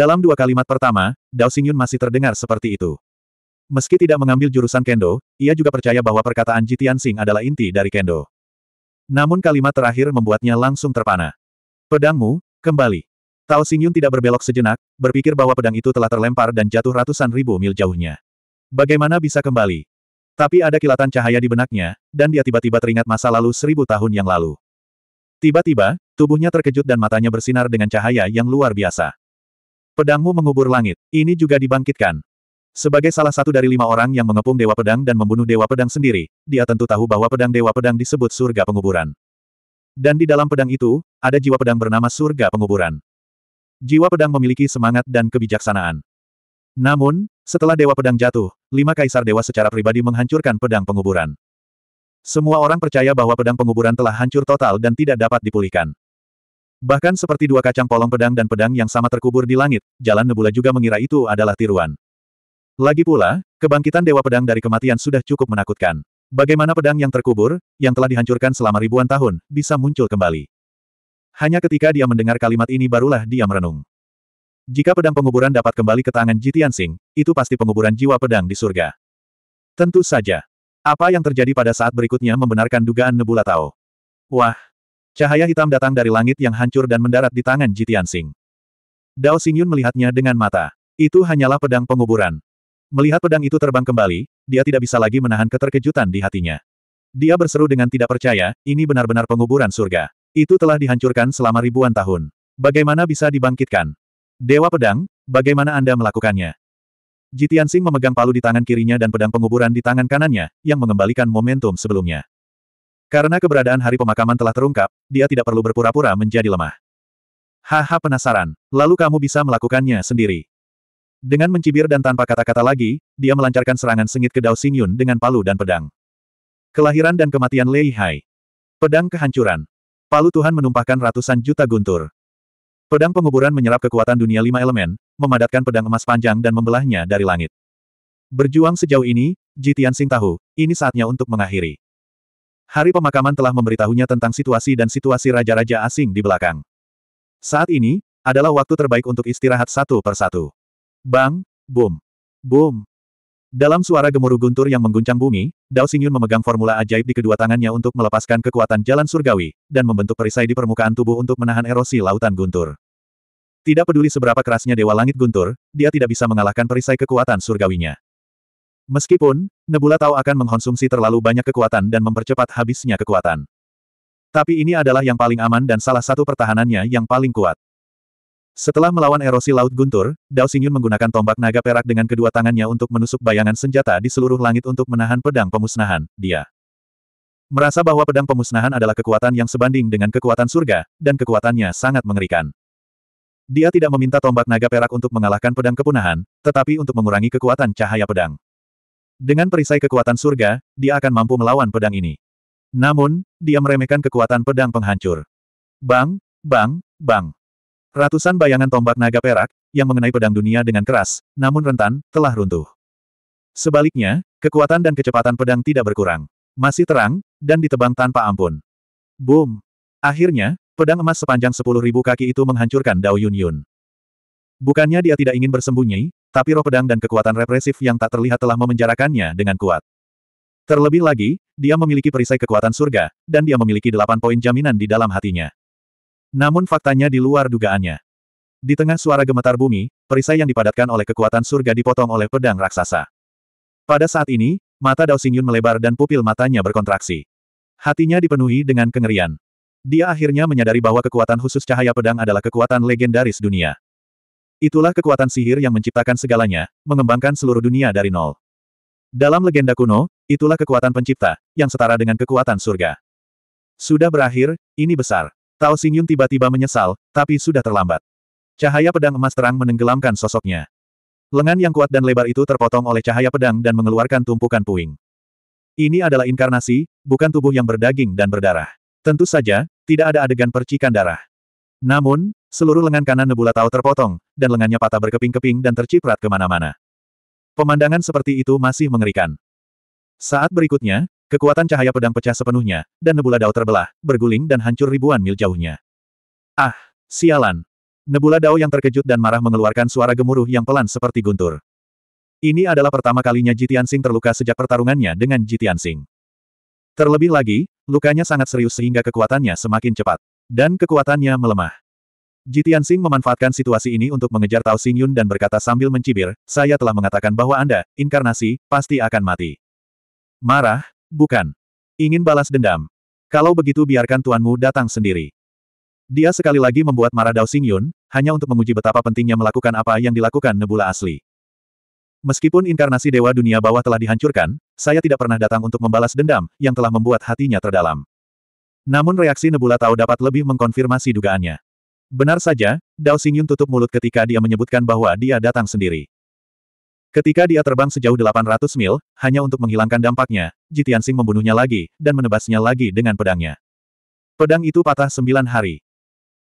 Dalam dua kalimat pertama, Dao Xingyun masih terdengar seperti itu. Meski tidak mengambil jurusan Kendo, ia juga percaya bahwa perkataan Jitian Sing adalah inti dari Kendo. Namun kalimat terakhir membuatnya langsung terpana. Pedangmu, kembali. Tao Xingyun tidak berbelok sejenak, berpikir bahwa pedang itu telah terlempar dan jatuh ratusan ribu mil jauhnya. Bagaimana bisa kembali? Tapi ada kilatan cahaya di benaknya, dan dia tiba-tiba teringat masa lalu seribu tahun yang lalu. Tiba-tiba, tubuhnya terkejut dan matanya bersinar dengan cahaya yang luar biasa. Pedangmu mengubur langit. Ini juga dibangkitkan. Sebagai salah satu dari lima orang yang mengepung Dewa Pedang dan membunuh Dewa Pedang sendiri, dia tentu tahu bahwa pedang Dewa Pedang disebut surga penguburan. Dan di dalam pedang itu, ada jiwa pedang bernama surga penguburan. Jiwa pedang memiliki semangat dan kebijaksanaan. Namun, setelah Dewa Pedang jatuh, lima kaisar dewa secara pribadi menghancurkan pedang penguburan. Semua orang percaya bahwa pedang penguburan telah hancur total dan tidak dapat dipulihkan. Bahkan seperti dua kacang polong pedang dan pedang yang sama terkubur di langit, jalan nebula juga mengira itu adalah tiruan. Lagi pula, kebangkitan Dewa Pedang dari kematian sudah cukup menakutkan. Bagaimana pedang yang terkubur, yang telah dihancurkan selama ribuan tahun, bisa muncul kembali. Hanya ketika dia mendengar kalimat ini barulah dia merenung. Jika pedang penguburan dapat kembali ke tangan Jitian Sing, itu pasti penguburan jiwa pedang di surga. Tentu saja. Apa yang terjadi pada saat berikutnya membenarkan dugaan Nebula Tao. Wah, Cahaya hitam datang dari langit yang hancur dan mendarat di tangan Jitian Sing. Dao Xingyun melihatnya dengan mata. Itu hanyalah pedang penguburan. Melihat pedang itu terbang kembali, dia tidak bisa lagi menahan keterkejutan di hatinya. Dia berseru dengan tidak percaya, ini benar-benar penguburan surga. Itu telah dihancurkan selama ribuan tahun. Bagaimana bisa dibangkitkan? Dewa pedang, bagaimana Anda melakukannya? Jitian Sing memegang palu di tangan kirinya dan pedang penguburan di tangan kanannya, yang mengembalikan momentum sebelumnya. Karena keberadaan hari pemakaman telah terungkap, dia tidak perlu berpura-pura menjadi lemah. Haha penasaran, lalu kamu bisa melakukannya sendiri. Dengan mencibir dan tanpa kata-kata lagi, dia melancarkan serangan sengit ke Dao Xingyun dengan palu dan pedang. Kelahiran dan kematian Lei Hai. Pedang kehancuran. Palu Tuhan menumpahkan ratusan juta guntur. Pedang penguburan menyerap kekuatan dunia lima elemen, memadatkan pedang emas panjang dan membelahnya dari langit. Berjuang sejauh ini, Jitian Sing tahu, ini saatnya untuk mengakhiri. Hari pemakaman telah memberitahunya tentang situasi dan situasi raja-raja asing di belakang. Saat ini, adalah waktu terbaik untuk istirahat satu per satu. Bang, boom, boom. Dalam suara gemuruh guntur yang mengguncang bumi, Dao Xingyun memegang formula ajaib di kedua tangannya untuk melepaskan kekuatan jalan surgawi, dan membentuk perisai di permukaan tubuh untuk menahan erosi lautan guntur. Tidak peduli seberapa kerasnya Dewa Langit Guntur, dia tidak bisa mengalahkan perisai kekuatan surgawinya. Meskipun, Nebula tahu akan mengkonsumsi terlalu banyak kekuatan dan mempercepat habisnya kekuatan. Tapi ini adalah yang paling aman dan salah satu pertahanannya yang paling kuat. Setelah melawan erosi Laut Guntur, Dao Xingyun menggunakan tombak naga perak dengan kedua tangannya untuk menusuk bayangan senjata di seluruh langit untuk menahan pedang pemusnahan, dia. Merasa bahwa pedang pemusnahan adalah kekuatan yang sebanding dengan kekuatan surga, dan kekuatannya sangat mengerikan. Dia tidak meminta tombak naga perak untuk mengalahkan pedang kepunahan, tetapi untuk mengurangi kekuatan cahaya pedang. Dengan perisai kekuatan surga, dia akan mampu melawan pedang ini. Namun, dia meremehkan kekuatan pedang penghancur. Bang, bang, bang. Ratusan bayangan tombak naga perak, yang mengenai pedang dunia dengan keras, namun rentan, telah runtuh. Sebaliknya, kekuatan dan kecepatan pedang tidak berkurang. Masih terang, dan ditebang tanpa ampun. Boom! Akhirnya, pedang emas sepanjang 10.000 kaki itu menghancurkan Dao Yun Yun. Bukannya dia tidak ingin bersembunyi, tapi roh pedang dan kekuatan represif yang tak terlihat telah memenjarakannya dengan kuat. Terlebih lagi, dia memiliki perisai kekuatan surga, dan dia memiliki delapan poin jaminan di dalam hatinya. Namun faktanya di luar dugaannya. Di tengah suara gemetar bumi, perisai yang dipadatkan oleh kekuatan surga dipotong oleh pedang raksasa. Pada saat ini, mata Dao Xingyun melebar dan pupil matanya berkontraksi. Hatinya dipenuhi dengan kengerian. Dia akhirnya menyadari bahwa kekuatan khusus cahaya pedang adalah kekuatan legendaris dunia. Itulah kekuatan sihir yang menciptakan segalanya, mengembangkan seluruh dunia dari nol. Dalam legenda kuno, itulah kekuatan pencipta, yang setara dengan kekuatan surga. Sudah berakhir, ini besar. Tao Xingyun tiba-tiba menyesal, tapi sudah terlambat. Cahaya pedang emas terang menenggelamkan sosoknya. Lengan yang kuat dan lebar itu terpotong oleh cahaya pedang dan mengeluarkan tumpukan puing. Ini adalah inkarnasi, bukan tubuh yang berdaging dan berdarah. Tentu saja, tidak ada adegan percikan darah. Namun, Seluruh lengan kanan Nebula Tao terpotong, dan lengannya patah berkeping-keping dan terciprat kemana-mana. Pemandangan seperti itu masih mengerikan. Saat berikutnya, kekuatan cahaya pedang pecah sepenuhnya, dan Nebula Dao terbelah, berguling dan hancur ribuan mil jauhnya. Ah, sialan! Nebula Dao yang terkejut dan marah mengeluarkan suara gemuruh yang pelan seperti guntur. Ini adalah pertama kalinya Jitian Sing terluka sejak pertarungannya dengan Jitian Sing. Terlebih lagi, lukanya sangat serius sehingga kekuatannya semakin cepat. Dan kekuatannya melemah. Jitian Sing memanfaatkan situasi ini untuk mengejar Tao Xing Yun dan berkata sambil mencibir, saya telah mengatakan bahwa Anda, inkarnasi, pasti akan mati. Marah? Bukan. Ingin balas dendam. Kalau begitu biarkan tuanmu datang sendiri. Dia sekali lagi membuat marah Dao Yun, hanya untuk menguji betapa pentingnya melakukan apa yang dilakukan Nebula asli. Meskipun inkarnasi Dewa Dunia Bawah telah dihancurkan, saya tidak pernah datang untuk membalas dendam yang telah membuat hatinya terdalam. Namun reaksi Nebula Tao dapat lebih mengkonfirmasi dugaannya. Benar saja, Dao Xingyun tutup mulut ketika dia menyebutkan bahwa dia datang sendiri. Ketika dia terbang sejauh 800 mil, hanya untuk menghilangkan dampaknya, Jitiansing membunuhnya lagi, dan menebasnya lagi dengan pedangnya. Pedang itu patah sembilan hari.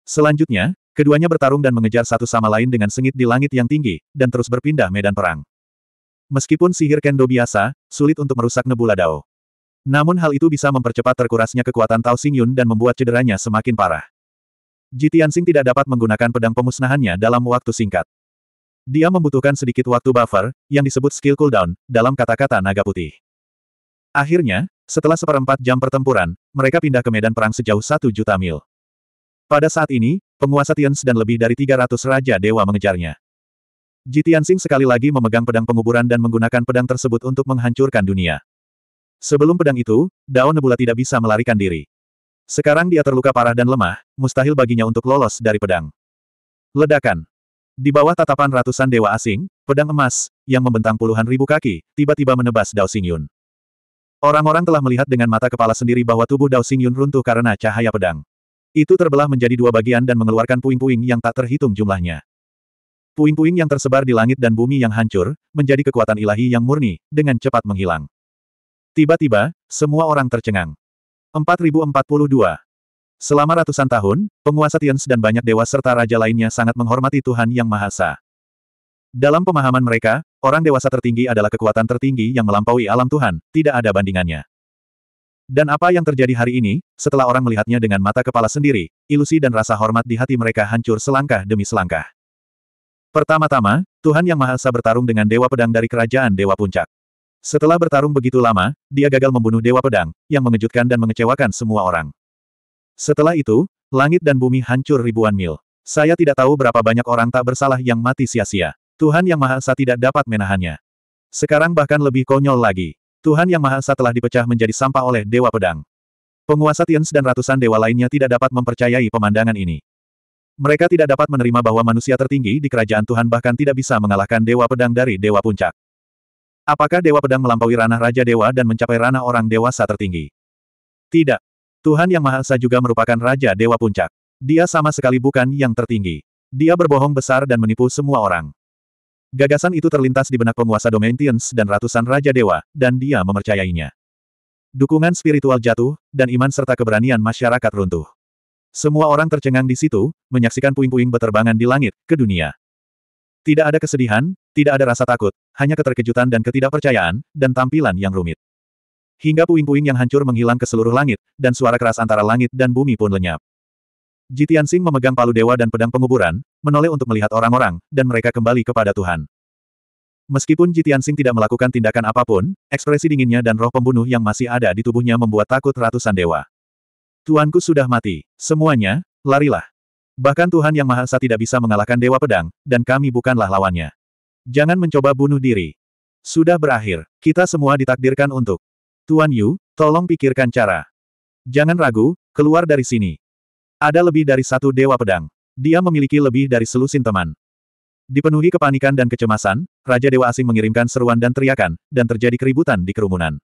Selanjutnya, keduanya bertarung dan mengejar satu sama lain dengan sengit di langit yang tinggi, dan terus berpindah medan perang. Meskipun sihir kendo biasa, sulit untuk merusak nebula dao. Namun hal itu bisa mempercepat terkurasnya kekuatan Tao Xingyun dan membuat cederanya semakin parah. Ji Tianxing tidak dapat menggunakan pedang pemusnahannya dalam waktu singkat. Dia membutuhkan sedikit waktu buffer, yang disebut skill cooldown, dalam kata-kata naga putih. Akhirnya, setelah seperempat jam pertempuran, mereka pindah ke medan perang sejauh satu juta mil. Pada saat ini, penguasa Tians dan lebih dari 300 Raja Dewa mengejarnya. Ji Tianxing sekali lagi memegang pedang penguburan dan menggunakan pedang tersebut untuk menghancurkan dunia. Sebelum pedang itu, Daun Nebula tidak bisa melarikan diri. Sekarang dia terluka parah dan lemah, mustahil baginya untuk lolos dari pedang. Ledakan. Di bawah tatapan ratusan dewa asing, pedang emas, yang membentang puluhan ribu kaki, tiba-tiba menebas Dao Xingyun. Orang-orang telah melihat dengan mata kepala sendiri bahwa tubuh Dao Xingyun runtuh karena cahaya pedang. Itu terbelah menjadi dua bagian dan mengeluarkan puing-puing yang tak terhitung jumlahnya. Puing-puing yang tersebar di langit dan bumi yang hancur, menjadi kekuatan ilahi yang murni, dengan cepat menghilang. Tiba-tiba, semua orang tercengang. 4042. Selama ratusan tahun, penguasa Tians dan banyak dewa serta raja lainnya sangat menghormati Tuhan Yang Maha Esa. Dalam pemahaman mereka, orang dewasa tertinggi adalah kekuatan tertinggi yang melampaui alam Tuhan, tidak ada bandingannya. Dan apa yang terjadi hari ini, setelah orang melihatnya dengan mata kepala sendiri, ilusi dan rasa hormat di hati mereka hancur selangkah demi selangkah. Pertama-tama, Tuhan Yang Maha Esa bertarung dengan Dewa Pedang dari Kerajaan Dewa Puncak. Setelah bertarung begitu lama, dia gagal membunuh Dewa Pedang, yang mengejutkan dan mengecewakan semua orang. Setelah itu, langit dan bumi hancur ribuan mil. Saya tidak tahu berapa banyak orang tak bersalah yang mati sia-sia. Tuhan Yang Maha Esa tidak dapat menahannya. Sekarang bahkan lebih konyol lagi. Tuhan Yang Maha Esa telah dipecah menjadi sampah oleh Dewa Pedang. Penguasa Tians dan ratusan dewa lainnya tidak dapat mempercayai pemandangan ini. Mereka tidak dapat menerima bahwa manusia tertinggi di kerajaan Tuhan bahkan tidak bisa mengalahkan Dewa Pedang dari Dewa Puncak. Apakah Dewa Pedang melampaui ranah Raja Dewa dan mencapai ranah orang dewasa tertinggi? Tidak. Tuhan Yang Maha Esa juga merupakan Raja Dewa Puncak. Dia sama sekali bukan yang tertinggi. Dia berbohong besar dan menipu semua orang. Gagasan itu terlintas di benak penguasa Domentians dan ratusan Raja Dewa, dan dia memercayainya. Dukungan spiritual jatuh, dan iman serta keberanian masyarakat runtuh. Semua orang tercengang di situ, menyaksikan puing-puing beterbangan di langit, ke dunia. Tidak ada kesedihan, tidak ada rasa takut, hanya keterkejutan dan ketidakpercayaan, dan tampilan yang rumit. Hingga puing-puing yang hancur menghilang ke seluruh langit, dan suara keras antara langit dan bumi pun lenyap. Jitian Sing memegang palu dewa dan pedang penguburan, menoleh untuk melihat orang-orang, dan mereka kembali kepada Tuhan. Meskipun Jitian Sing tidak melakukan tindakan apapun, ekspresi dinginnya dan roh pembunuh yang masih ada di tubuhnya membuat takut ratusan dewa. Tuanku sudah mati. Semuanya, larilah. Bahkan Tuhan Yang Maha Esa tidak bisa mengalahkan Dewa Pedang, dan kami bukanlah lawannya. Jangan mencoba bunuh diri. Sudah berakhir, kita semua ditakdirkan untuk. Tuan Yu, tolong pikirkan cara. Jangan ragu, keluar dari sini. Ada lebih dari satu dewa pedang. Dia memiliki lebih dari selusin teman. Dipenuhi kepanikan dan kecemasan, Raja Dewa asing mengirimkan seruan dan teriakan, dan terjadi keributan di kerumunan.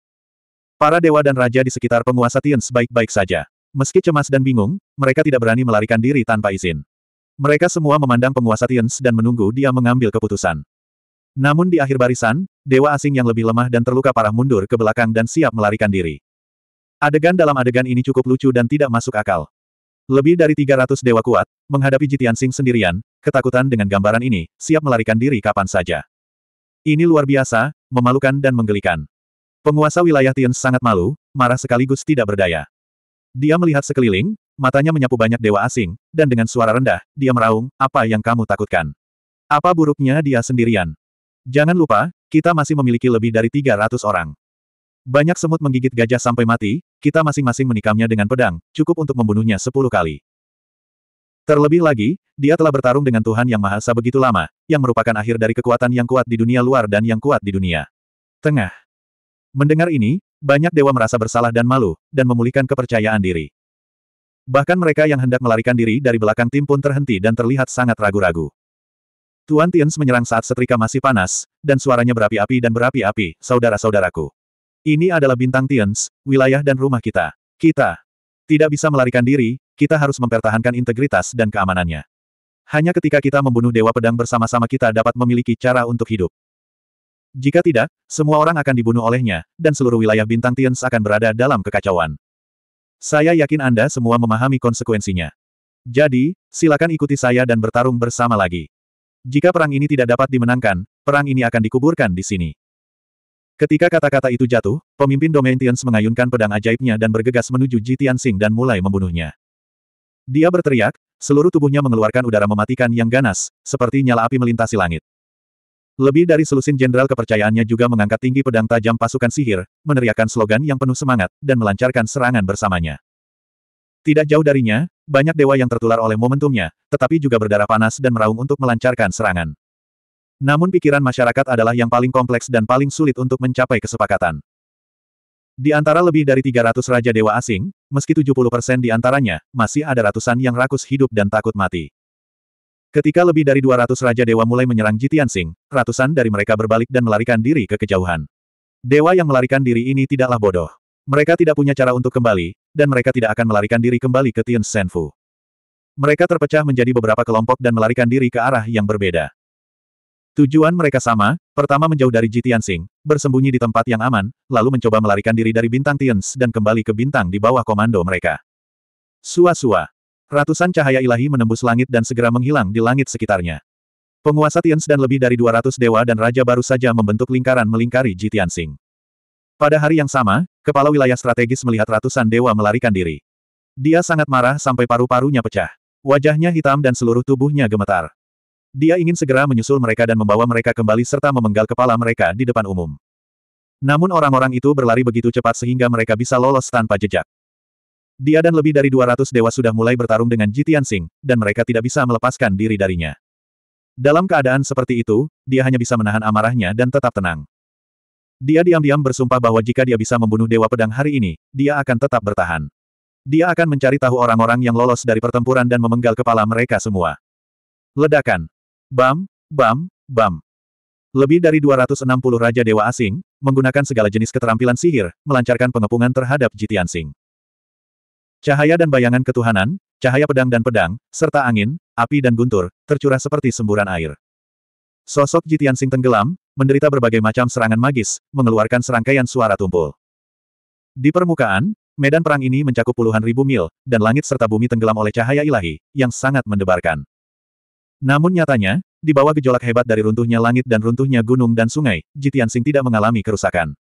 Para dewa dan raja di sekitar penguasa Tien sebaik baik saja. Meski cemas dan bingung, mereka tidak berani melarikan diri tanpa izin. Mereka semua memandang penguasa Tien dan menunggu dia mengambil keputusan. Namun di akhir barisan, dewa asing yang lebih lemah dan terluka parah mundur ke belakang dan siap melarikan diri. Adegan dalam adegan ini cukup lucu dan tidak masuk akal. Lebih dari 300 dewa kuat, menghadapi Jitian Sing sendirian, ketakutan dengan gambaran ini, siap melarikan diri kapan saja. Ini luar biasa, memalukan dan menggelikan. Penguasa wilayah Tian sangat malu, marah sekaligus tidak berdaya. Dia melihat sekeliling, matanya menyapu banyak dewa asing, dan dengan suara rendah, dia meraung, apa yang kamu takutkan? Apa buruknya dia sendirian? Jangan lupa, kita masih memiliki lebih dari 300 orang. Banyak semut menggigit gajah sampai mati, kita masing-masing menikamnya dengan pedang, cukup untuk membunuhnya 10 kali. Terlebih lagi, dia telah bertarung dengan Tuhan Yang Maha Esa begitu lama, yang merupakan akhir dari kekuatan yang kuat di dunia luar dan yang kuat di dunia. Tengah. Mendengar ini, banyak dewa merasa bersalah dan malu, dan memulihkan kepercayaan diri. Bahkan mereka yang hendak melarikan diri dari belakang tim pun terhenti dan terlihat sangat ragu-ragu. Tuan Tians menyerang saat setrika masih panas, dan suaranya berapi-api dan berapi-api, saudara-saudaraku. Ini adalah bintang Tians, wilayah dan rumah kita. Kita tidak bisa melarikan diri, kita harus mempertahankan integritas dan keamanannya. Hanya ketika kita membunuh Dewa Pedang bersama-sama kita dapat memiliki cara untuk hidup. Jika tidak, semua orang akan dibunuh olehnya, dan seluruh wilayah bintang Tians akan berada dalam kekacauan. Saya yakin Anda semua memahami konsekuensinya. Jadi, silakan ikuti saya dan bertarung bersama lagi. Jika perang ini tidak dapat dimenangkan, perang ini akan dikuburkan di sini. Ketika kata-kata itu jatuh, pemimpin Domain mengayunkan pedang ajaibnya dan bergegas menuju Ji Tianxing dan mulai membunuhnya. Dia berteriak, seluruh tubuhnya mengeluarkan udara mematikan yang ganas, seperti nyala api melintasi langit. Lebih dari selusin jenderal kepercayaannya juga mengangkat tinggi pedang tajam pasukan sihir, meneriakkan slogan yang penuh semangat, dan melancarkan serangan bersamanya. Tidak jauh darinya, banyak dewa yang tertular oleh momentumnya, tetapi juga berdarah panas dan meraung untuk melancarkan serangan. Namun pikiran masyarakat adalah yang paling kompleks dan paling sulit untuk mencapai kesepakatan. Di antara lebih dari 300 Raja Dewa asing, meski 70% di antaranya, masih ada ratusan yang rakus hidup dan takut mati. Ketika lebih dari 200 Raja Dewa mulai menyerang Jitian Sing, ratusan dari mereka berbalik dan melarikan diri ke kejauhan. Dewa yang melarikan diri ini tidaklah bodoh. Mereka tidak punya cara untuk kembali, dan mereka tidak akan melarikan diri kembali ke Tian Senfu. Mereka terpecah menjadi beberapa kelompok dan melarikan diri ke arah yang berbeda. Tujuan mereka sama, pertama menjauh dari Jitian Sing, bersembunyi di tempat yang aman, lalu mencoba melarikan diri dari bintang Tians dan kembali ke bintang di bawah komando mereka. Sua-sua. Ratusan cahaya ilahi menembus langit dan segera menghilang di langit sekitarnya. Penguasa Tians dan lebih dari 200 dewa dan raja baru saja membentuk lingkaran melingkari Jitian Sing. Pada hari yang sama, kepala wilayah strategis melihat ratusan dewa melarikan diri. Dia sangat marah sampai paru-parunya pecah. Wajahnya hitam dan seluruh tubuhnya gemetar. Dia ingin segera menyusul mereka dan membawa mereka kembali serta memenggal kepala mereka di depan umum. Namun orang-orang itu berlari begitu cepat sehingga mereka bisa lolos tanpa jejak. Dia dan lebih dari 200 dewa sudah mulai bertarung dengan Jitian Singh, dan mereka tidak bisa melepaskan diri darinya. Dalam keadaan seperti itu, dia hanya bisa menahan amarahnya dan tetap tenang. Dia diam-diam bersumpah bahwa jika dia bisa membunuh Dewa Pedang hari ini, dia akan tetap bertahan. Dia akan mencari tahu orang-orang yang lolos dari pertempuran dan memenggal kepala mereka semua. Ledakan. Bam, bam, bam. Lebih dari 260 Raja Dewa Asing, menggunakan segala jenis keterampilan sihir, melancarkan pengepungan terhadap Jitian Sing. Cahaya dan bayangan ketuhanan, cahaya pedang dan pedang, serta angin, api dan guntur, tercurah seperti semburan air. Sosok Jitian Sing tenggelam, menderita berbagai macam serangan magis, mengeluarkan serangkaian suara tumpul. Di permukaan, medan perang ini mencakup puluhan ribu mil, dan langit serta bumi tenggelam oleh cahaya ilahi, yang sangat mendebarkan. Namun nyatanya, di bawah gejolak hebat dari runtuhnya langit dan runtuhnya gunung dan sungai, Jitiansing tidak mengalami kerusakan.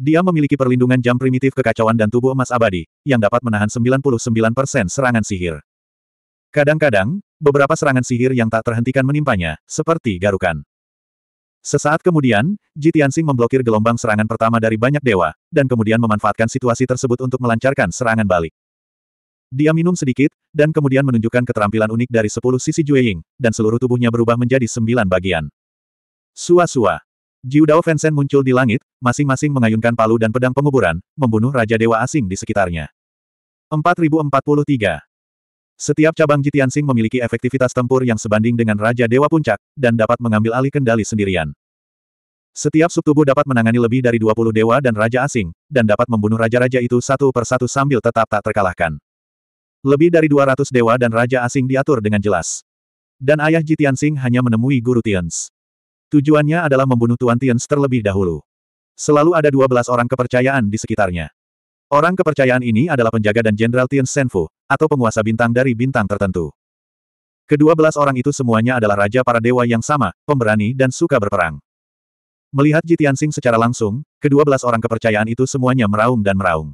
Dia memiliki perlindungan jam primitif kekacauan dan tubuh emas abadi, yang dapat menahan 99% serangan sihir. Kadang-kadang, beberapa serangan sihir yang tak terhentikan menimpanya, seperti garukan. Sesaat kemudian, Ji Tianxing memblokir gelombang serangan pertama dari banyak dewa, dan kemudian memanfaatkan situasi tersebut untuk melancarkan serangan balik. Dia minum sedikit, dan kemudian menunjukkan keterampilan unik dari sepuluh sisi Jueying, dan seluruh tubuhnya berubah menjadi sembilan bagian. Sua-sua. Jiu Dao Fensen muncul di langit, masing-masing mengayunkan palu dan pedang penguburan, membunuh Raja Dewa asing di sekitarnya. 4043. Setiap cabang Jitian Jitiansing memiliki efektivitas tempur yang sebanding dengan Raja Dewa Puncak, dan dapat mengambil alih kendali sendirian. Setiap subtubuh dapat menangani lebih dari 20 dewa dan raja asing, dan dapat membunuh raja-raja itu satu persatu sambil tetap tak terkalahkan. Lebih dari 200 dewa dan raja asing diatur dengan jelas. Dan ayah Jitiansing hanya menemui Guru Tians. Tujuannya adalah membunuh Tuan Tians terlebih dahulu. Selalu ada 12 orang kepercayaan di sekitarnya. Orang kepercayaan ini adalah penjaga dan Jenderal Tian Senfu, atau penguasa bintang dari bintang tertentu. Kedua belas orang itu semuanya adalah raja para dewa yang sama, pemberani dan suka berperang. Melihat Jitiansing secara langsung, kedua belas orang kepercayaan itu semuanya meraung dan meraung.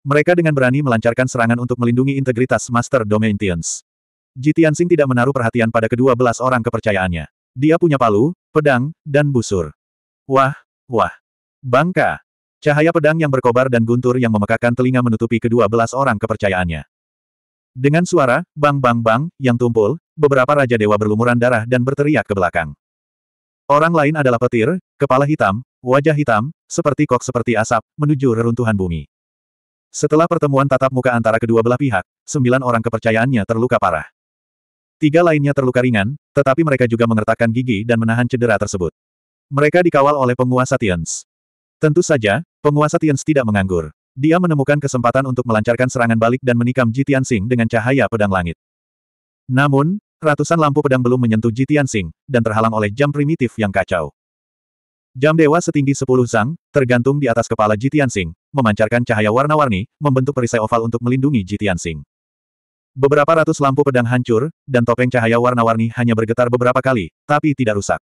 Mereka dengan berani melancarkan serangan untuk melindungi integritas Master Domain Tians. Jitiansing tidak menaruh perhatian pada kedua belas orang kepercayaannya. Dia punya palu, pedang, dan busur. Wah, wah. Bangka, Cahaya pedang yang berkobar dan guntur yang memekakan telinga menutupi kedua belas orang kepercayaannya. Dengan suara, bang-bang-bang, yang tumpul, beberapa Raja Dewa berlumuran darah dan berteriak ke belakang. Orang lain adalah petir, kepala hitam, wajah hitam, seperti kok seperti asap, menuju reruntuhan bumi. Setelah pertemuan tatap muka antara kedua belah pihak, sembilan orang kepercayaannya terluka parah. Tiga lainnya terluka ringan, tetapi mereka juga mengertakkan gigi dan menahan cedera tersebut. Mereka dikawal oleh penguasa Tians. Tentu saja, Penguasa Tians tidak menganggur. Dia menemukan kesempatan untuk melancarkan serangan balik dan menikam Jitian Sing dengan cahaya pedang langit. Namun, ratusan lampu pedang belum menyentuh Jitian Sing, dan terhalang oleh jam primitif yang kacau. Jam dewa setinggi sepuluh zang, tergantung di atas kepala Jitian Sing, memancarkan cahaya warna-warni, membentuk perisai oval untuk melindungi Jitian Sing. Beberapa ratus lampu pedang hancur, dan topeng cahaya warna-warni hanya bergetar beberapa kali, tapi tidak rusak.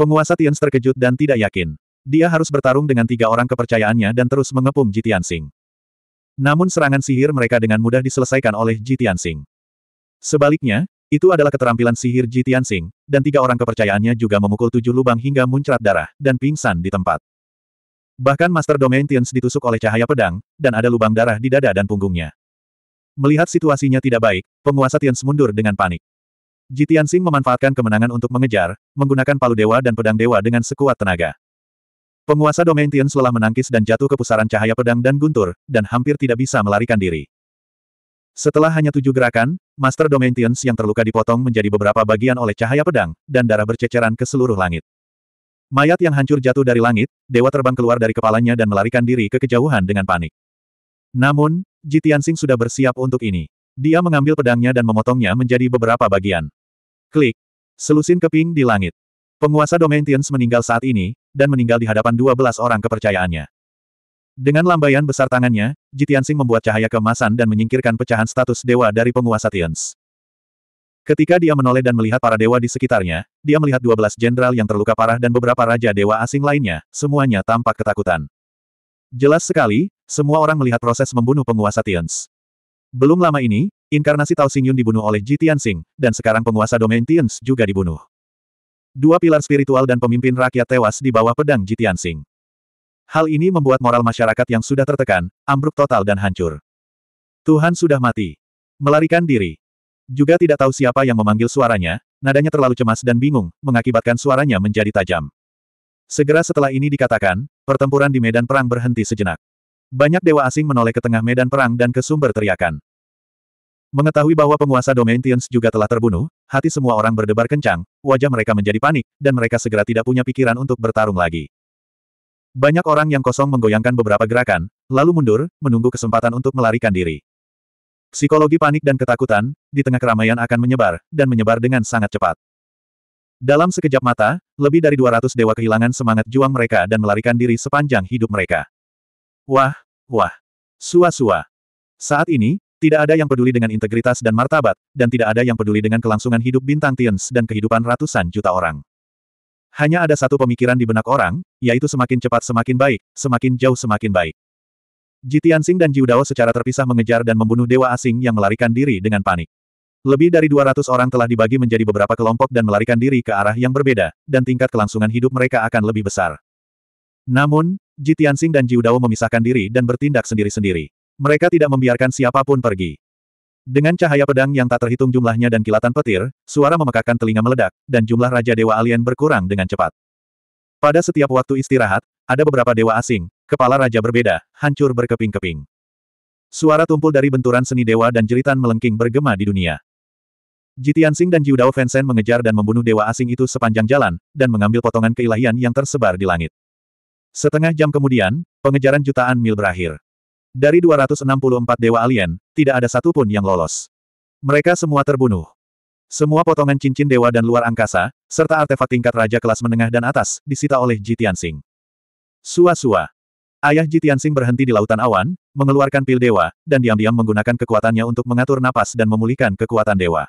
Penguasa Tians terkejut dan tidak yakin. Dia harus bertarung dengan tiga orang kepercayaannya dan terus mengepung Jitian Sing. Namun serangan sihir mereka dengan mudah diselesaikan oleh Jitian Sing. Sebaliknya, itu adalah keterampilan sihir Jitian Sing, dan tiga orang kepercayaannya juga memukul tujuh lubang hingga muncrat darah, dan pingsan di tempat. Bahkan Master Domain Tians ditusuk oleh cahaya pedang, dan ada lubang darah di dada dan punggungnya. Melihat situasinya tidak baik, penguasa Tians mundur dengan panik. Jitian Sing memanfaatkan kemenangan untuk mengejar, menggunakan palu dewa dan pedang dewa dengan sekuat tenaga. Penguasa domain Tian Sula menangkis dan jatuh ke pusaran cahaya pedang dan guntur, dan hampir tidak bisa melarikan diri. Setelah hanya tujuh gerakan, Master Domain Tians yang terluka dipotong menjadi beberapa bagian oleh cahaya pedang, dan darah berceceran ke seluruh langit. Mayat yang hancur jatuh dari langit, dewa terbang keluar dari kepalanya dan melarikan diri ke kejauhan dengan panik. Namun, Jitiansing sudah bersiap untuk ini. Dia mengambil pedangnya dan memotongnya menjadi beberapa bagian. Klik. Selusin keping di langit. Penguasa domain meninggal saat ini, dan meninggal di hadapan 12 orang kepercayaannya. Dengan lambaian besar tangannya, Jitiansing membuat cahaya kemasan dan menyingkirkan pecahan status dewa dari penguasa Tians. Ketika dia menoleh dan melihat para dewa di sekitarnya, dia melihat 12 jenderal yang terluka parah dan beberapa raja dewa asing lainnya, semuanya tampak ketakutan. Jelas sekali, semua orang melihat proses membunuh penguasa Tians. Belum lama ini, inkarnasi Tao Xingyun dibunuh oleh Jitiansing, dan sekarang penguasa domain Tians juga dibunuh. Dua pilar spiritual dan pemimpin rakyat tewas di bawah pedang Jitian Sing. Hal ini membuat moral masyarakat yang sudah tertekan, ambruk total dan hancur. Tuhan sudah mati. Melarikan diri. Juga tidak tahu siapa yang memanggil suaranya, nadanya terlalu cemas dan bingung, mengakibatkan suaranya menjadi tajam. Segera setelah ini dikatakan, pertempuran di medan perang berhenti sejenak. Banyak dewa asing menoleh ke tengah medan perang dan ke sumber teriakan. Mengetahui bahwa penguasa domain Tians juga telah terbunuh, hati semua orang berdebar kencang, wajah mereka menjadi panik, dan mereka segera tidak punya pikiran untuk bertarung lagi. Banyak orang yang kosong menggoyangkan beberapa gerakan, lalu mundur, menunggu kesempatan untuk melarikan diri. Psikologi panik dan ketakutan, di tengah keramaian akan menyebar, dan menyebar dengan sangat cepat. Dalam sekejap mata, lebih dari 200 dewa kehilangan semangat juang mereka dan melarikan diri sepanjang hidup mereka. Wah, wah, sua-sua. Saat ini, tidak ada yang peduli dengan integritas dan martabat, dan tidak ada yang peduli dengan kelangsungan hidup bintang Tians dan kehidupan ratusan juta orang. Hanya ada satu pemikiran di benak orang, yaitu semakin cepat semakin baik, semakin jauh semakin baik. Jitiansing dan Jiudao secara terpisah mengejar dan membunuh dewa asing yang melarikan diri dengan panik. Lebih dari 200 orang telah dibagi menjadi beberapa kelompok dan melarikan diri ke arah yang berbeda, dan tingkat kelangsungan hidup mereka akan lebih besar. Namun, Jitiansing dan Jiudao memisahkan diri dan bertindak sendiri-sendiri. Mereka tidak membiarkan siapapun pergi. Dengan cahaya pedang yang tak terhitung jumlahnya dan kilatan petir, suara memekakan telinga meledak, dan jumlah Raja Dewa Alien berkurang dengan cepat. Pada setiap waktu istirahat, ada beberapa dewa asing, kepala raja berbeda, hancur berkeping-keping. Suara tumpul dari benturan seni dewa dan jeritan melengking bergema di dunia. Jitiansing dan Jiudao Fensen mengejar dan membunuh dewa asing itu sepanjang jalan, dan mengambil potongan keilahian yang tersebar di langit. Setengah jam kemudian, pengejaran jutaan mil berakhir. Dari 264 dewa alien, tidak ada satupun yang lolos. Mereka semua terbunuh. Semua potongan cincin dewa dan luar angkasa, serta artefak tingkat raja kelas menengah dan atas, disita oleh Ji Tianxing. Sua-sua. Ayah Ji Tianxing berhenti di lautan awan, mengeluarkan pil dewa, dan diam-diam menggunakan kekuatannya untuk mengatur napas dan memulihkan kekuatan dewa.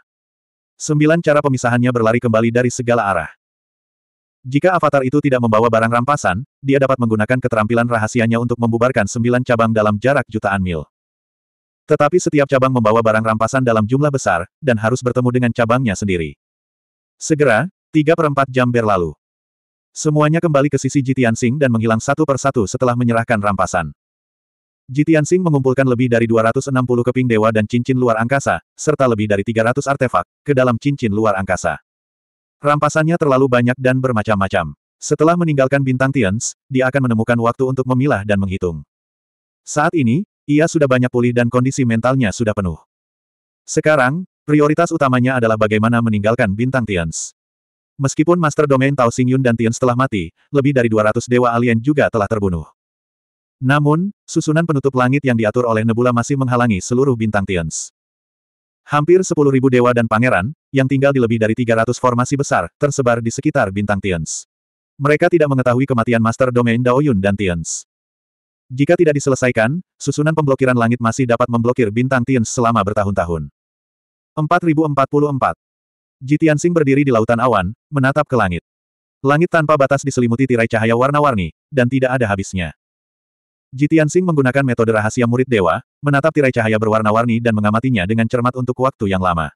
Sembilan cara pemisahannya berlari kembali dari segala arah. Jika avatar itu tidak membawa barang rampasan, dia dapat menggunakan keterampilan rahasianya untuk membubarkan sembilan cabang dalam jarak jutaan mil. Tetapi setiap cabang membawa barang rampasan dalam jumlah besar, dan harus bertemu dengan cabangnya sendiri. Segera, tiga perempat jam berlalu. Semuanya kembali ke sisi Jitian Sing dan menghilang satu persatu setelah menyerahkan rampasan. Jitian Sing mengumpulkan lebih dari 260 keping dewa dan cincin luar angkasa, serta lebih dari 300 artefak, ke dalam cincin luar angkasa. Rampasannya terlalu banyak dan bermacam-macam. Setelah meninggalkan bintang Tians, dia akan menemukan waktu untuk memilah dan menghitung. Saat ini, ia sudah banyak pulih dan kondisi mentalnya sudah penuh. Sekarang, prioritas utamanya adalah bagaimana meninggalkan bintang Tians. Meskipun Master Domain Tao Xingyun dan Tians telah mati, lebih dari 200 dewa alien juga telah terbunuh. Namun, susunan penutup langit yang diatur oleh Nebula masih menghalangi seluruh bintang Tians. Hampir 10.000 dewa dan pangeran, yang tinggal di lebih dari 300 formasi besar, tersebar di sekitar bintang Tians. Mereka tidak mengetahui kematian Master Domain Daoyun dan Tians. Jika tidak diselesaikan, susunan pemblokiran langit masih dapat memblokir bintang Tians selama bertahun-tahun. 4044 Jitiansing berdiri di lautan awan, menatap ke langit. Langit tanpa batas diselimuti tirai cahaya warna-warni, dan tidak ada habisnya. Jitiansing menggunakan metode rahasia murid dewa, menatap tirai cahaya berwarna-warni dan mengamatinya dengan cermat untuk waktu yang lama.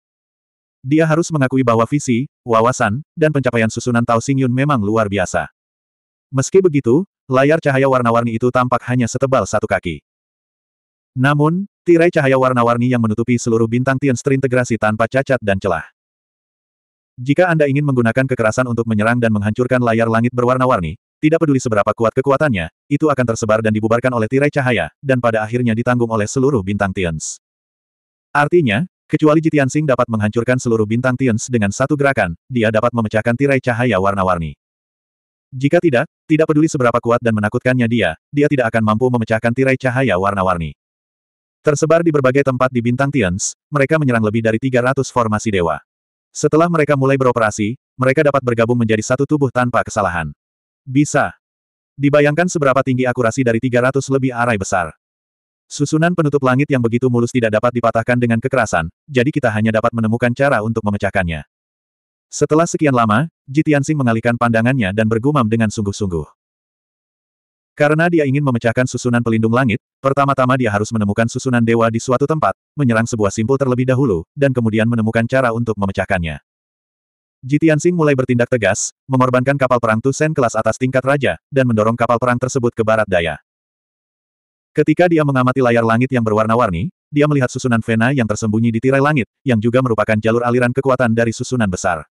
Dia harus mengakui bahwa visi, wawasan, dan pencapaian susunan Tao Xing memang luar biasa. Meski begitu, layar cahaya warna-warni itu tampak hanya setebal satu kaki. Namun, tirai cahaya warna-warni yang menutupi seluruh bintang Tians terintegrasi tanpa cacat dan celah. Jika Anda ingin menggunakan kekerasan untuk menyerang dan menghancurkan layar langit berwarna-warni, tidak peduli seberapa kuat kekuatannya, itu akan tersebar dan dibubarkan oleh tirai cahaya, dan pada akhirnya ditanggung oleh seluruh bintang Tians. Artinya, Kecuali Jitian Sing dapat menghancurkan seluruh bintang Tians dengan satu gerakan, dia dapat memecahkan tirai cahaya warna-warni. Jika tidak, tidak peduli seberapa kuat dan menakutkannya dia, dia tidak akan mampu memecahkan tirai cahaya warna-warni. Tersebar di berbagai tempat di bintang Tians, mereka menyerang lebih dari 300 formasi dewa. Setelah mereka mulai beroperasi, mereka dapat bergabung menjadi satu tubuh tanpa kesalahan. Bisa. Dibayangkan seberapa tinggi akurasi dari 300 lebih arai besar. Susunan penutup langit yang begitu mulus tidak dapat dipatahkan dengan kekerasan, jadi kita hanya dapat menemukan cara untuk memecahkannya. Setelah sekian lama, Jitiansing mengalihkan pandangannya dan bergumam dengan sungguh-sungguh. Karena dia ingin memecahkan susunan pelindung langit, pertama-tama dia harus menemukan susunan dewa di suatu tempat, menyerang sebuah simpul terlebih dahulu, dan kemudian menemukan cara untuk memecahkannya. Jitiansing mulai bertindak tegas, mengorbankan kapal perang Tusen kelas atas tingkat raja, dan mendorong kapal perang tersebut ke barat daya. Ketika dia mengamati layar langit yang berwarna-warni, dia melihat susunan vena yang tersembunyi di tirai langit, yang juga merupakan jalur aliran kekuatan dari susunan besar.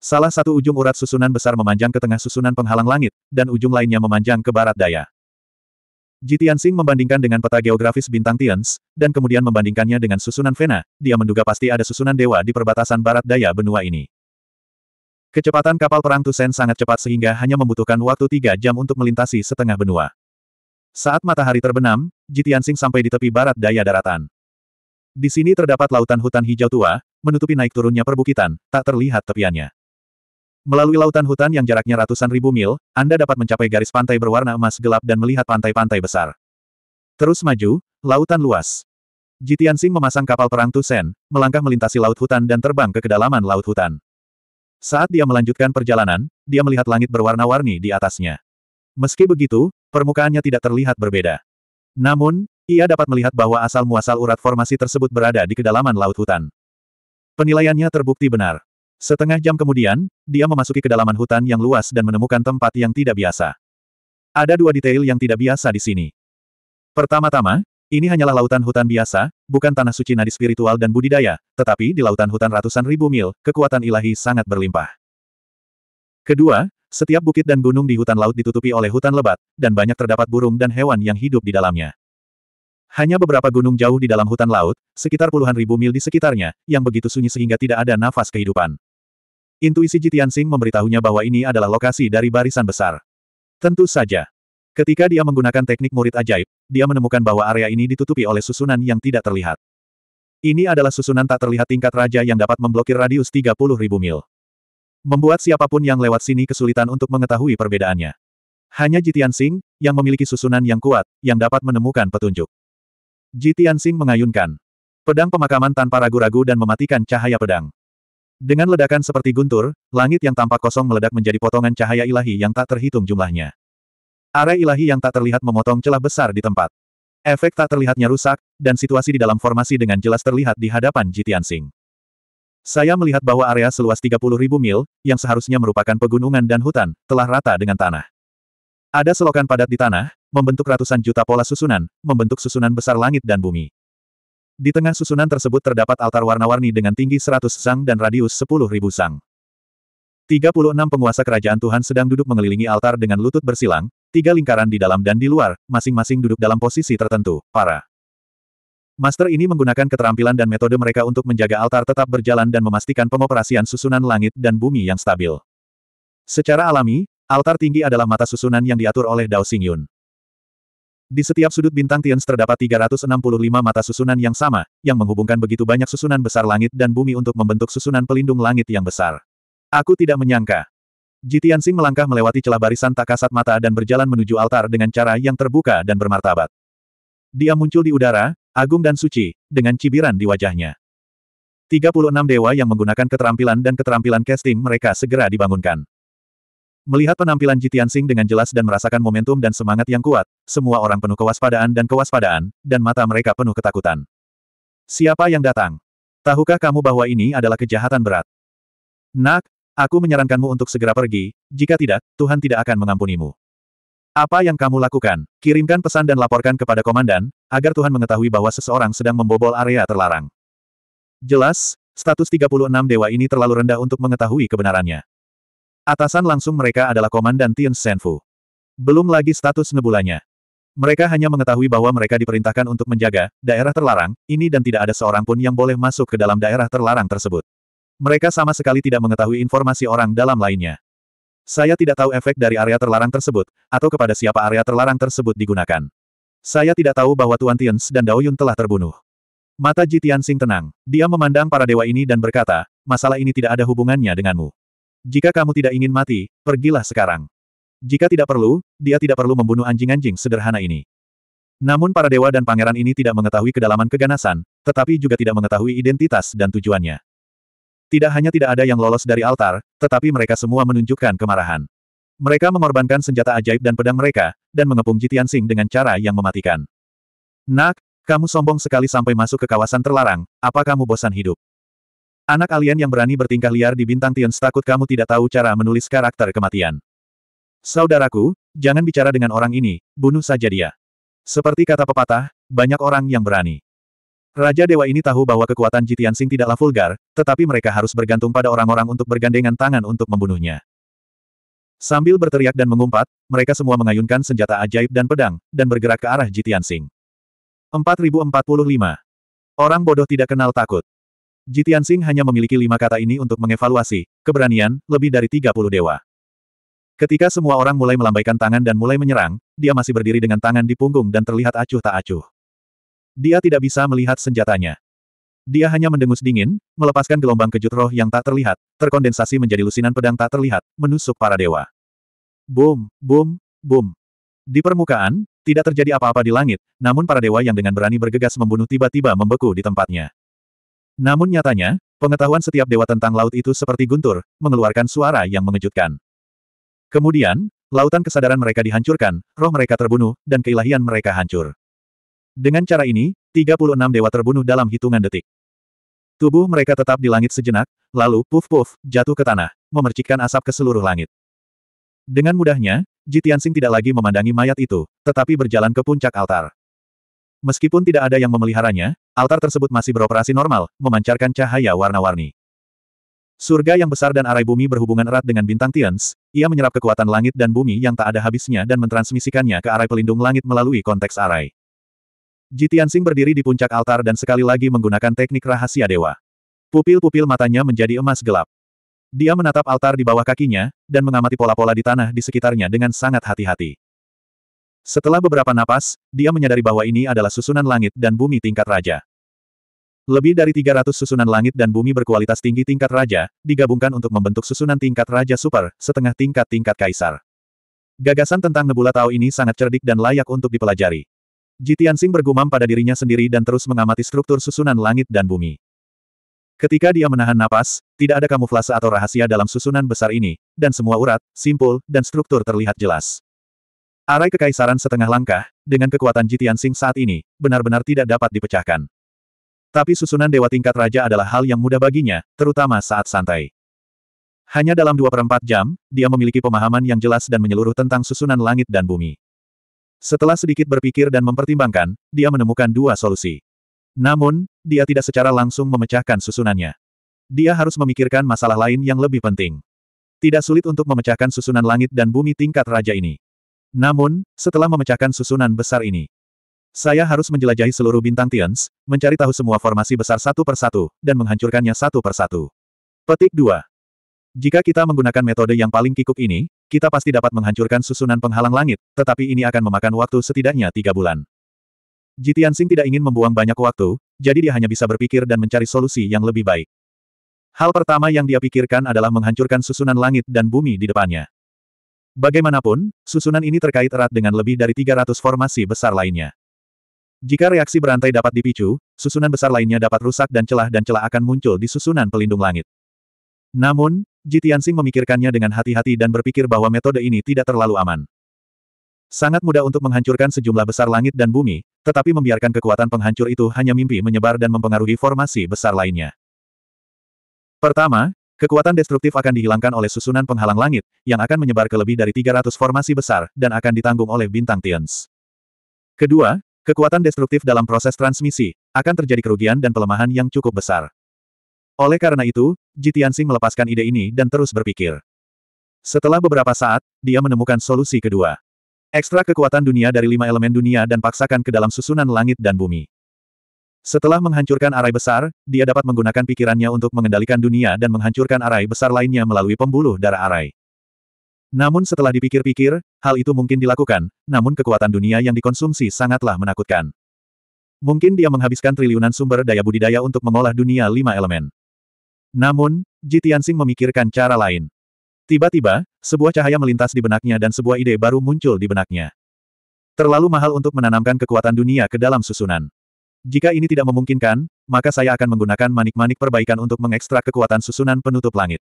Salah satu ujung urat susunan besar memanjang ke tengah susunan penghalang langit, dan ujung lainnya memanjang ke barat daya. Jitian Jitiansing membandingkan dengan peta geografis bintang Tians, dan kemudian membandingkannya dengan susunan Vena, dia menduga pasti ada susunan dewa di perbatasan barat daya benua ini. Kecepatan kapal perang Tusen sangat cepat sehingga hanya membutuhkan waktu tiga jam untuk melintasi setengah benua. Saat matahari terbenam, Jitiansing sampai di tepi barat daya daratan. Di sini terdapat lautan hutan hijau tua, menutupi naik turunnya perbukitan, tak terlihat tepiannya. Melalui lautan hutan yang jaraknya ratusan ribu mil, Anda dapat mencapai garis pantai berwarna emas gelap dan melihat pantai-pantai besar. Terus maju, lautan luas. Jitiansing memasang kapal perang Tusen, melangkah melintasi laut hutan dan terbang ke kedalaman laut hutan. Saat dia melanjutkan perjalanan, dia melihat langit berwarna-warni di atasnya. Meski begitu, permukaannya tidak terlihat berbeda. Namun, ia dapat melihat bahwa asal-muasal urat formasi tersebut berada di kedalaman laut hutan. Penilaiannya terbukti benar. Setengah jam kemudian, dia memasuki kedalaman hutan yang luas dan menemukan tempat yang tidak biasa. Ada dua detail yang tidak biasa di sini. Pertama-tama, ini hanyalah lautan hutan biasa, bukan tanah suci nadi spiritual dan budidaya, tetapi di lautan hutan ratusan ribu mil, kekuatan ilahi sangat berlimpah. Kedua, setiap bukit dan gunung di hutan laut ditutupi oleh hutan lebat, dan banyak terdapat burung dan hewan yang hidup di dalamnya. Hanya beberapa gunung jauh di dalam hutan laut, sekitar puluhan ribu mil di sekitarnya, yang begitu sunyi sehingga tidak ada nafas kehidupan. Intuisi Jitian Sing memberitahunya bahwa ini adalah lokasi dari barisan besar. Tentu saja. Ketika dia menggunakan teknik murid ajaib, dia menemukan bahwa area ini ditutupi oleh susunan yang tidak terlihat. Ini adalah susunan tak terlihat tingkat raja yang dapat memblokir radius ribu mil. Membuat siapapun yang lewat sini kesulitan untuk mengetahui perbedaannya. Hanya Jitian Sing, yang memiliki susunan yang kuat, yang dapat menemukan petunjuk. Jitian Sing mengayunkan. Pedang pemakaman tanpa ragu-ragu dan mematikan cahaya pedang. Dengan ledakan seperti guntur, langit yang tampak kosong meledak menjadi potongan cahaya ilahi yang tak terhitung jumlahnya. Area ilahi yang tak terlihat memotong celah besar di tempat. Efek tak terlihatnya rusak, dan situasi di dalam formasi dengan jelas terlihat di hadapan Jitian Sing. Saya melihat bahwa area seluas ribu mil, yang seharusnya merupakan pegunungan dan hutan, telah rata dengan tanah. Ada selokan padat di tanah, membentuk ratusan juta pola susunan, membentuk susunan besar langit dan bumi. Di tengah susunan tersebut terdapat altar warna-warni dengan tinggi 100 sang dan radius ribu sang. 36 penguasa kerajaan Tuhan sedang duduk mengelilingi altar dengan lutut bersilang, tiga lingkaran di dalam dan di luar, masing-masing duduk dalam posisi tertentu, para Master ini menggunakan keterampilan dan metode mereka untuk menjaga altar tetap berjalan dan memastikan pengoperasian susunan langit dan bumi yang stabil. Secara alami, altar tinggi adalah mata susunan yang diatur oleh Dao Xingyun. Di setiap sudut bintang Tians terdapat 365 mata susunan yang sama, yang menghubungkan begitu banyak susunan besar langit dan bumi untuk membentuk susunan pelindung langit yang besar. Aku tidak menyangka. Jitiansing melangkah melewati celah barisan tak kasat mata dan berjalan menuju altar dengan cara yang terbuka dan bermartabat. Dia muncul di udara, agung dan suci, dengan cibiran di wajahnya. 36 dewa yang menggunakan keterampilan dan keterampilan casting mereka segera dibangunkan. Melihat penampilan Jitian Sing dengan jelas dan merasakan momentum dan semangat yang kuat, semua orang penuh kewaspadaan dan kewaspadaan, dan mata mereka penuh ketakutan. Siapa yang datang? Tahukah kamu bahwa ini adalah kejahatan berat? Nak, aku menyarankanmu untuk segera pergi, jika tidak, Tuhan tidak akan mengampunimu. Apa yang kamu lakukan? Kirimkan pesan dan laporkan kepada komandan, agar Tuhan mengetahui bahwa seseorang sedang membobol area terlarang. Jelas, status 36 dewa ini terlalu rendah untuk mengetahui kebenarannya. Atasan langsung mereka adalah komandan Tian Senfu. Belum lagi status nebulanya. Mereka hanya mengetahui bahwa mereka diperintahkan untuk menjaga daerah terlarang, ini dan tidak ada seorang pun yang boleh masuk ke dalam daerah terlarang tersebut. Mereka sama sekali tidak mengetahui informasi orang dalam lainnya. Saya tidak tahu efek dari area terlarang tersebut, atau kepada siapa area terlarang tersebut digunakan. Saya tidak tahu bahwa Tuan Tians dan Dao Yun telah terbunuh. Mata Ji Tianxing tenang. Dia memandang para dewa ini dan berkata, masalah ini tidak ada hubungannya denganmu. Jika kamu tidak ingin mati, pergilah sekarang. Jika tidak perlu, dia tidak perlu membunuh anjing-anjing sederhana ini. Namun para dewa dan pangeran ini tidak mengetahui kedalaman keganasan, tetapi juga tidak mengetahui identitas dan tujuannya. Tidak hanya tidak ada yang lolos dari altar, tetapi mereka semua menunjukkan kemarahan. Mereka mengorbankan senjata ajaib dan pedang mereka, dan mengepung Jitian Sing dengan cara yang mematikan. Nak, kamu sombong sekali sampai masuk ke kawasan terlarang, apa kamu bosan hidup? Anak alien yang berani bertingkah liar di bintang tian takut kamu tidak tahu cara menulis karakter kematian. Saudaraku, jangan bicara dengan orang ini, bunuh saja dia. Seperti kata pepatah, banyak orang yang berani. Raja Dewa ini tahu bahwa kekuatan Jitian Sing tidaklah vulgar, tetapi mereka harus bergantung pada orang-orang untuk bergandengan tangan untuk membunuhnya. Sambil berteriak dan mengumpat, mereka semua mengayunkan senjata ajaib dan pedang, dan bergerak ke arah Jitian Sing. 4045. Orang bodoh tidak kenal takut. Jitian Sing hanya memiliki lima kata ini untuk mengevaluasi, keberanian, lebih dari 30 dewa. Ketika semua orang mulai melambaikan tangan dan mulai menyerang, dia masih berdiri dengan tangan di punggung dan terlihat acuh tak acuh. Dia tidak bisa melihat senjatanya. Dia hanya mendengus dingin, melepaskan gelombang kejut roh yang tak terlihat, terkondensasi menjadi lusinan pedang tak terlihat, menusuk para dewa. Boom, boom, boom. Di permukaan, tidak terjadi apa-apa di langit, namun para dewa yang dengan berani bergegas membunuh tiba-tiba membeku di tempatnya. Namun nyatanya, pengetahuan setiap dewa tentang laut itu seperti guntur, mengeluarkan suara yang mengejutkan. Kemudian, lautan kesadaran mereka dihancurkan, roh mereka terbunuh, dan keilahian mereka hancur. Dengan cara ini, 36 dewa terbunuh dalam hitungan detik. Tubuh mereka tetap di langit sejenak, lalu puf-puf, jatuh ke tanah, memercikkan asap ke seluruh langit. Dengan mudahnya, Jitiansing tidak lagi memandangi mayat itu, tetapi berjalan ke puncak altar. Meskipun tidak ada yang memeliharanya, altar tersebut masih beroperasi normal, memancarkan cahaya warna-warni. Surga yang besar dan arai bumi berhubungan erat dengan bintang Tians, ia menyerap kekuatan langit dan bumi yang tak ada habisnya dan mentransmisikannya ke arai pelindung langit melalui konteks arai. Jitian Sing berdiri di puncak altar dan sekali lagi menggunakan teknik rahasia dewa. Pupil-pupil matanya menjadi emas gelap. Dia menatap altar di bawah kakinya, dan mengamati pola-pola di tanah di sekitarnya dengan sangat hati-hati. Setelah beberapa napas, dia menyadari bahwa ini adalah susunan langit dan bumi tingkat raja. Lebih dari 300 susunan langit dan bumi berkualitas tinggi tingkat raja, digabungkan untuk membentuk susunan tingkat raja super, setengah tingkat tingkat kaisar. Gagasan tentang Nebula Tau ini sangat cerdik dan layak untuk dipelajari. Jitian Sing bergumam pada dirinya sendiri dan terus mengamati struktur susunan langit dan bumi. Ketika dia menahan napas, tidak ada kamuflase atau rahasia dalam susunan besar ini, dan semua urat, simpul, dan struktur terlihat jelas. Arai kekaisaran setengah langkah, dengan kekuatan Jitian Sing saat ini, benar-benar tidak dapat dipecahkan. Tapi susunan dewa tingkat raja adalah hal yang mudah baginya, terutama saat santai. Hanya dalam dua perempat jam, dia memiliki pemahaman yang jelas dan menyeluruh tentang susunan langit dan bumi. Setelah sedikit berpikir dan mempertimbangkan, dia menemukan dua solusi. Namun, dia tidak secara langsung memecahkan susunannya. Dia harus memikirkan masalah lain yang lebih penting. Tidak sulit untuk memecahkan susunan langit dan bumi tingkat raja ini. Namun, setelah memecahkan susunan besar ini, saya harus menjelajahi seluruh bintang Tians, mencari tahu semua formasi besar satu persatu, dan menghancurkannya satu persatu. Petik 2. Jika kita menggunakan metode yang paling kikuk ini, kita pasti dapat menghancurkan susunan penghalang langit, tetapi ini akan memakan waktu setidaknya tiga bulan. Jitian Sing tidak ingin membuang banyak waktu, jadi dia hanya bisa berpikir dan mencari solusi yang lebih baik. Hal pertama yang dia pikirkan adalah menghancurkan susunan langit dan bumi di depannya. Bagaimanapun, susunan ini terkait erat dengan lebih dari 300 formasi besar lainnya. Jika reaksi berantai dapat dipicu, susunan besar lainnya dapat rusak dan celah dan celah akan muncul di susunan pelindung langit. Namun, Jitiansing memikirkannya dengan hati-hati dan berpikir bahwa metode ini tidak terlalu aman. Sangat mudah untuk menghancurkan sejumlah besar langit dan bumi, tetapi membiarkan kekuatan penghancur itu hanya mimpi menyebar dan mempengaruhi formasi besar lainnya. Pertama, kekuatan destruktif akan dihilangkan oleh susunan penghalang langit, yang akan menyebar ke lebih dari 300 formasi besar, dan akan ditanggung oleh bintang Tians. Kedua, kekuatan destruktif dalam proses transmisi, akan terjadi kerugian dan pelemahan yang cukup besar. Oleh karena itu, Jitiansing melepaskan ide ini dan terus berpikir. Setelah beberapa saat, dia menemukan solusi kedua. Ekstra kekuatan dunia dari lima elemen dunia dan paksakan ke dalam susunan langit dan bumi. Setelah menghancurkan arai besar, dia dapat menggunakan pikirannya untuk mengendalikan dunia dan menghancurkan arai besar lainnya melalui pembuluh darah arai. Namun setelah dipikir-pikir, hal itu mungkin dilakukan, namun kekuatan dunia yang dikonsumsi sangatlah menakutkan. Mungkin dia menghabiskan triliunan sumber daya budidaya untuk mengolah dunia lima elemen. Namun, Ji Tianxing memikirkan cara lain. Tiba-tiba, sebuah cahaya melintas di benaknya dan sebuah ide baru muncul di benaknya. Terlalu mahal untuk menanamkan kekuatan dunia ke dalam susunan. Jika ini tidak memungkinkan, maka saya akan menggunakan manik-manik perbaikan untuk mengekstrak kekuatan susunan penutup langit.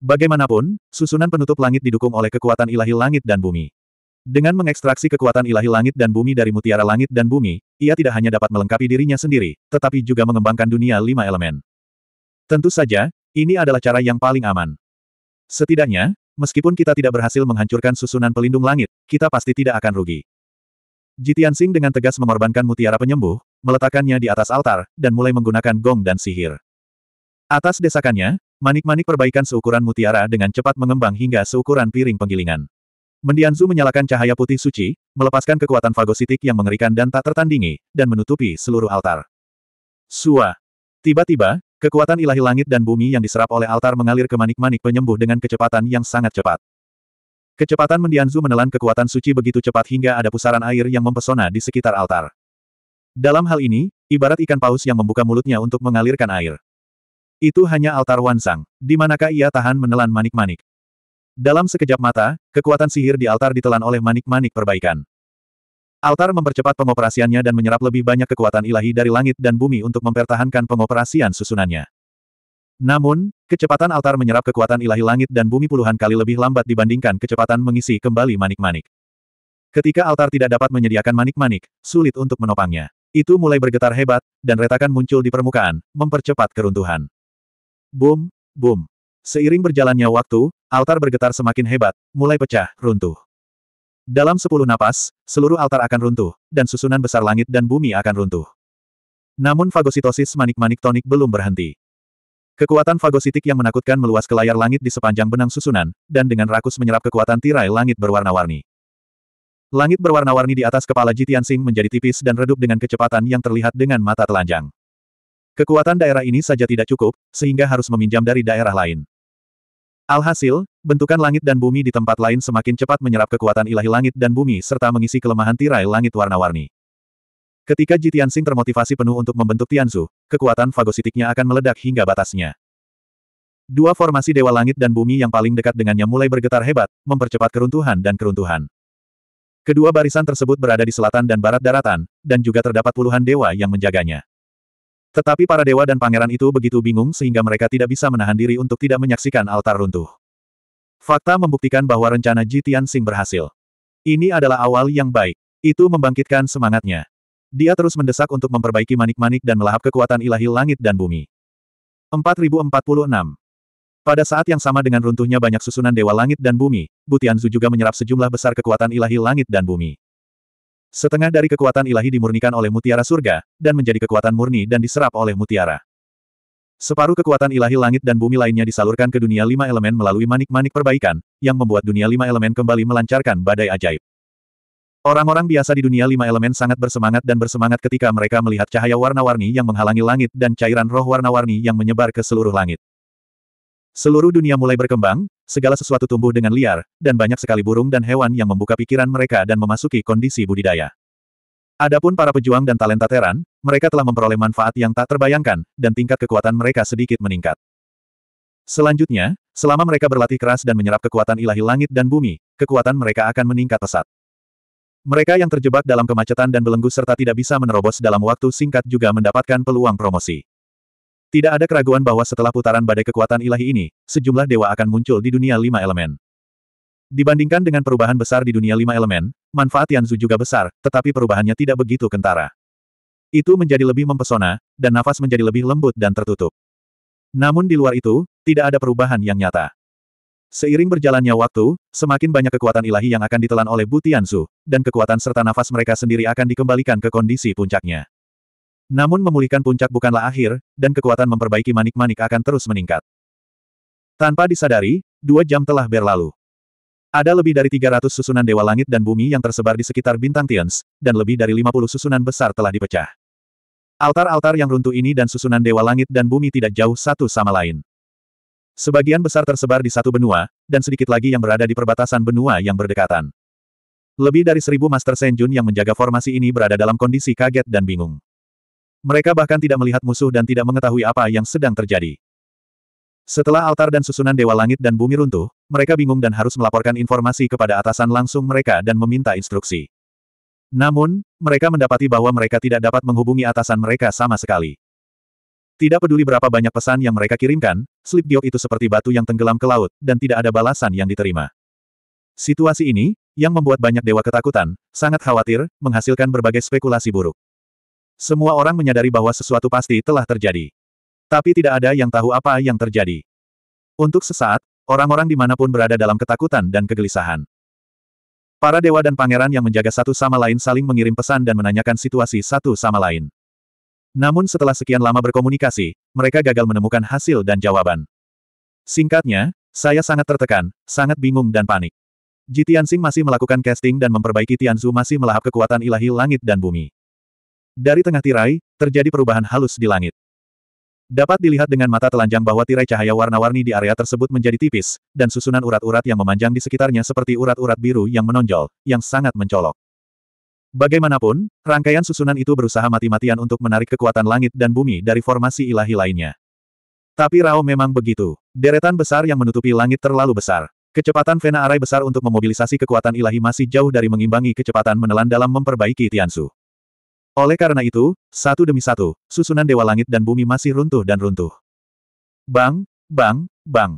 Bagaimanapun, susunan penutup langit didukung oleh kekuatan ilahi langit dan bumi. Dengan mengekstraksi kekuatan ilahi langit dan bumi dari mutiara langit dan bumi, ia tidak hanya dapat melengkapi dirinya sendiri, tetapi juga mengembangkan dunia lima elemen. Tentu saja, ini adalah cara yang paling aman. Setidaknya, meskipun kita tidak berhasil menghancurkan susunan pelindung langit, kita pasti tidak akan rugi. Jitian Sing dengan tegas mengorbankan mutiara penyembuh, meletakkannya di atas altar, dan mulai menggunakan gong dan sihir. Atas desakannya, manik-manik perbaikan seukuran mutiara dengan cepat mengembang hingga seukuran piring penggilingan. Mendianzu menyalakan cahaya putih suci, melepaskan kekuatan fagositik yang mengerikan dan tak tertandingi, dan menutupi seluruh altar. Sua. Tiba-tiba, Kekuatan ilahi langit dan bumi yang diserap oleh altar mengalir ke manik-manik penyembuh dengan kecepatan yang sangat cepat. Kecepatan mendianzu menelan kekuatan suci begitu cepat hingga ada pusaran air yang mempesona di sekitar altar. Dalam hal ini, ibarat ikan paus yang membuka mulutnya untuk mengalirkan air. Itu hanya altar Wansang, di manakah ia tahan menelan manik-manik. Dalam sekejap mata, kekuatan sihir di altar ditelan oleh manik-manik perbaikan. Altar mempercepat pengoperasiannya dan menyerap lebih banyak kekuatan ilahi dari langit dan bumi untuk mempertahankan pengoperasian susunannya. Namun, kecepatan altar menyerap kekuatan ilahi langit dan bumi puluhan kali lebih lambat dibandingkan kecepatan mengisi kembali manik-manik. Ketika altar tidak dapat menyediakan manik-manik, sulit untuk menopangnya. Itu mulai bergetar hebat, dan retakan muncul di permukaan, mempercepat keruntuhan. Boom, boom. Seiring berjalannya waktu, altar bergetar semakin hebat, mulai pecah, runtuh. Dalam sepuluh napas, seluruh altar akan runtuh, dan susunan besar langit dan bumi akan runtuh. Namun fagositosis manik-manik tonik belum berhenti. Kekuatan fagositik yang menakutkan meluas ke layar langit di sepanjang benang susunan, dan dengan rakus menyerap kekuatan tirai langit berwarna-warni. Langit berwarna-warni di atas kepala Jitian Sing menjadi tipis dan redup dengan kecepatan yang terlihat dengan mata telanjang. Kekuatan daerah ini saja tidak cukup, sehingga harus meminjam dari daerah lain. Alhasil, bentukan langit dan bumi di tempat lain semakin cepat menyerap kekuatan ilahi langit dan bumi serta mengisi kelemahan tirai langit warna-warni. Ketika Ji Tianxing termotivasi penuh untuk membentuk Tianzu, kekuatan fagositiknya akan meledak hingga batasnya. Dua formasi Dewa Langit dan Bumi yang paling dekat dengannya mulai bergetar hebat, mempercepat keruntuhan dan keruntuhan. Kedua barisan tersebut berada di selatan dan barat daratan, dan juga terdapat puluhan dewa yang menjaganya. Tetapi para dewa dan pangeran itu begitu bingung sehingga mereka tidak bisa menahan diri untuk tidak menyaksikan altar runtuh. Fakta membuktikan bahwa rencana Jitian Sing berhasil. Ini adalah awal yang baik. Itu membangkitkan semangatnya. Dia terus mendesak untuk memperbaiki manik-manik dan melahap kekuatan ilahi langit dan bumi. 4046 Pada saat yang sama dengan runtuhnya banyak susunan dewa langit dan bumi, Butianzu juga menyerap sejumlah besar kekuatan ilahi langit dan bumi. Setengah dari kekuatan ilahi dimurnikan oleh mutiara surga, dan menjadi kekuatan murni dan diserap oleh mutiara. Separuh kekuatan ilahi langit dan bumi lainnya disalurkan ke dunia lima elemen melalui manik-manik perbaikan, yang membuat dunia lima elemen kembali melancarkan badai ajaib. Orang-orang biasa di dunia lima elemen sangat bersemangat dan bersemangat ketika mereka melihat cahaya warna-warni yang menghalangi langit dan cairan roh warna-warni yang menyebar ke seluruh langit. Seluruh dunia mulai berkembang, segala sesuatu tumbuh dengan liar, dan banyak sekali burung dan hewan yang membuka pikiran mereka dan memasuki kondisi budidaya. Adapun para pejuang dan talenta Teran, mereka telah memperoleh manfaat yang tak terbayangkan, dan tingkat kekuatan mereka sedikit meningkat. Selanjutnya, selama mereka berlatih keras dan menyerap kekuatan ilahi langit dan bumi, kekuatan mereka akan meningkat pesat. Mereka yang terjebak dalam kemacetan dan belenggu serta tidak bisa menerobos dalam waktu singkat juga mendapatkan peluang promosi. Tidak ada keraguan bahwa setelah putaran badai kekuatan ilahi ini, sejumlah dewa akan muncul di dunia lima elemen. Dibandingkan dengan perubahan besar di dunia lima elemen, manfaat Yanzu juga besar, tetapi perubahannya tidak begitu kentara. Itu menjadi lebih mempesona, dan nafas menjadi lebih lembut dan tertutup. Namun di luar itu, tidak ada perubahan yang nyata. Seiring berjalannya waktu, semakin banyak kekuatan ilahi yang akan ditelan oleh Bu Butianzu, dan kekuatan serta nafas mereka sendiri akan dikembalikan ke kondisi puncaknya. Namun memulihkan puncak bukanlah akhir, dan kekuatan memperbaiki manik-manik akan terus meningkat. Tanpa disadari, dua jam telah berlalu. Ada lebih dari 300 susunan dewa langit dan bumi yang tersebar di sekitar bintang Tians, dan lebih dari 50 susunan besar telah dipecah. Altar-altar yang runtuh ini dan susunan dewa langit dan bumi tidak jauh satu sama lain. Sebagian besar tersebar di satu benua, dan sedikit lagi yang berada di perbatasan benua yang berdekatan. Lebih dari seribu Master Senjun yang menjaga formasi ini berada dalam kondisi kaget dan bingung. Mereka bahkan tidak melihat musuh dan tidak mengetahui apa yang sedang terjadi. Setelah altar dan susunan Dewa Langit dan Bumi runtuh, mereka bingung dan harus melaporkan informasi kepada atasan langsung mereka dan meminta instruksi. Namun, mereka mendapati bahwa mereka tidak dapat menghubungi atasan mereka sama sekali. Tidak peduli berapa banyak pesan yang mereka kirimkan, slip giok itu seperti batu yang tenggelam ke laut, dan tidak ada balasan yang diterima. Situasi ini, yang membuat banyak dewa ketakutan, sangat khawatir, menghasilkan berbagai spekulasi buruk. Semua orang menyadari bahwa sesuatu pasti telah terjadi. Tapi tidak ada yang tahu apa yang terjadi. Untuk sesaat, orang-orang dimanapun berada dalam ketakutan dan kegelisahan. Para dewa dan pangeran yang menjaga satu sama lain saling mengirim pesan dan menanyakan situasi satu sama lain. Namun setelah sekian lama berkomunikasi, mereka gagal menemukan hasil dan jawaban. Singkatnya, saya sangat tertekan, sangat bingung dan panik. Jitiansing masih melakukan casting dan memperbaiki Tianzu masih melahap kekuatan ilahi langit dan bumi. Dari tengah tirai, terjadi perubahan halus di langit. Dapat dilihat dengan mata telanjang bahwa tirai cahaya warna-warni di area tersebut menjadi tipis, dan susunan urat-urat yang memanjang di sekitarnya seperti urat-urat biru yang menonjol, yang sangat mencolok. Bagaimanapun, rangkaian susunan itu berusaha mati-matian untuk menarik kekuatan langit dan bumi dari formasi ilahi lainnya. Tapi Rao memang begitu. Deretan besar yang menutupi langit terlalu besar. Kecepatan Vena Arai besar untuk memobilisasi kekuatan ilahi masih jauh dari mengimbangi kecepatan menelan dalam memperbaiki Tiansu. Oleh karena itu, satu demi satu, susunan dewa langit dan bumi masih runtuh dan runtuh. Bang, bang, bang.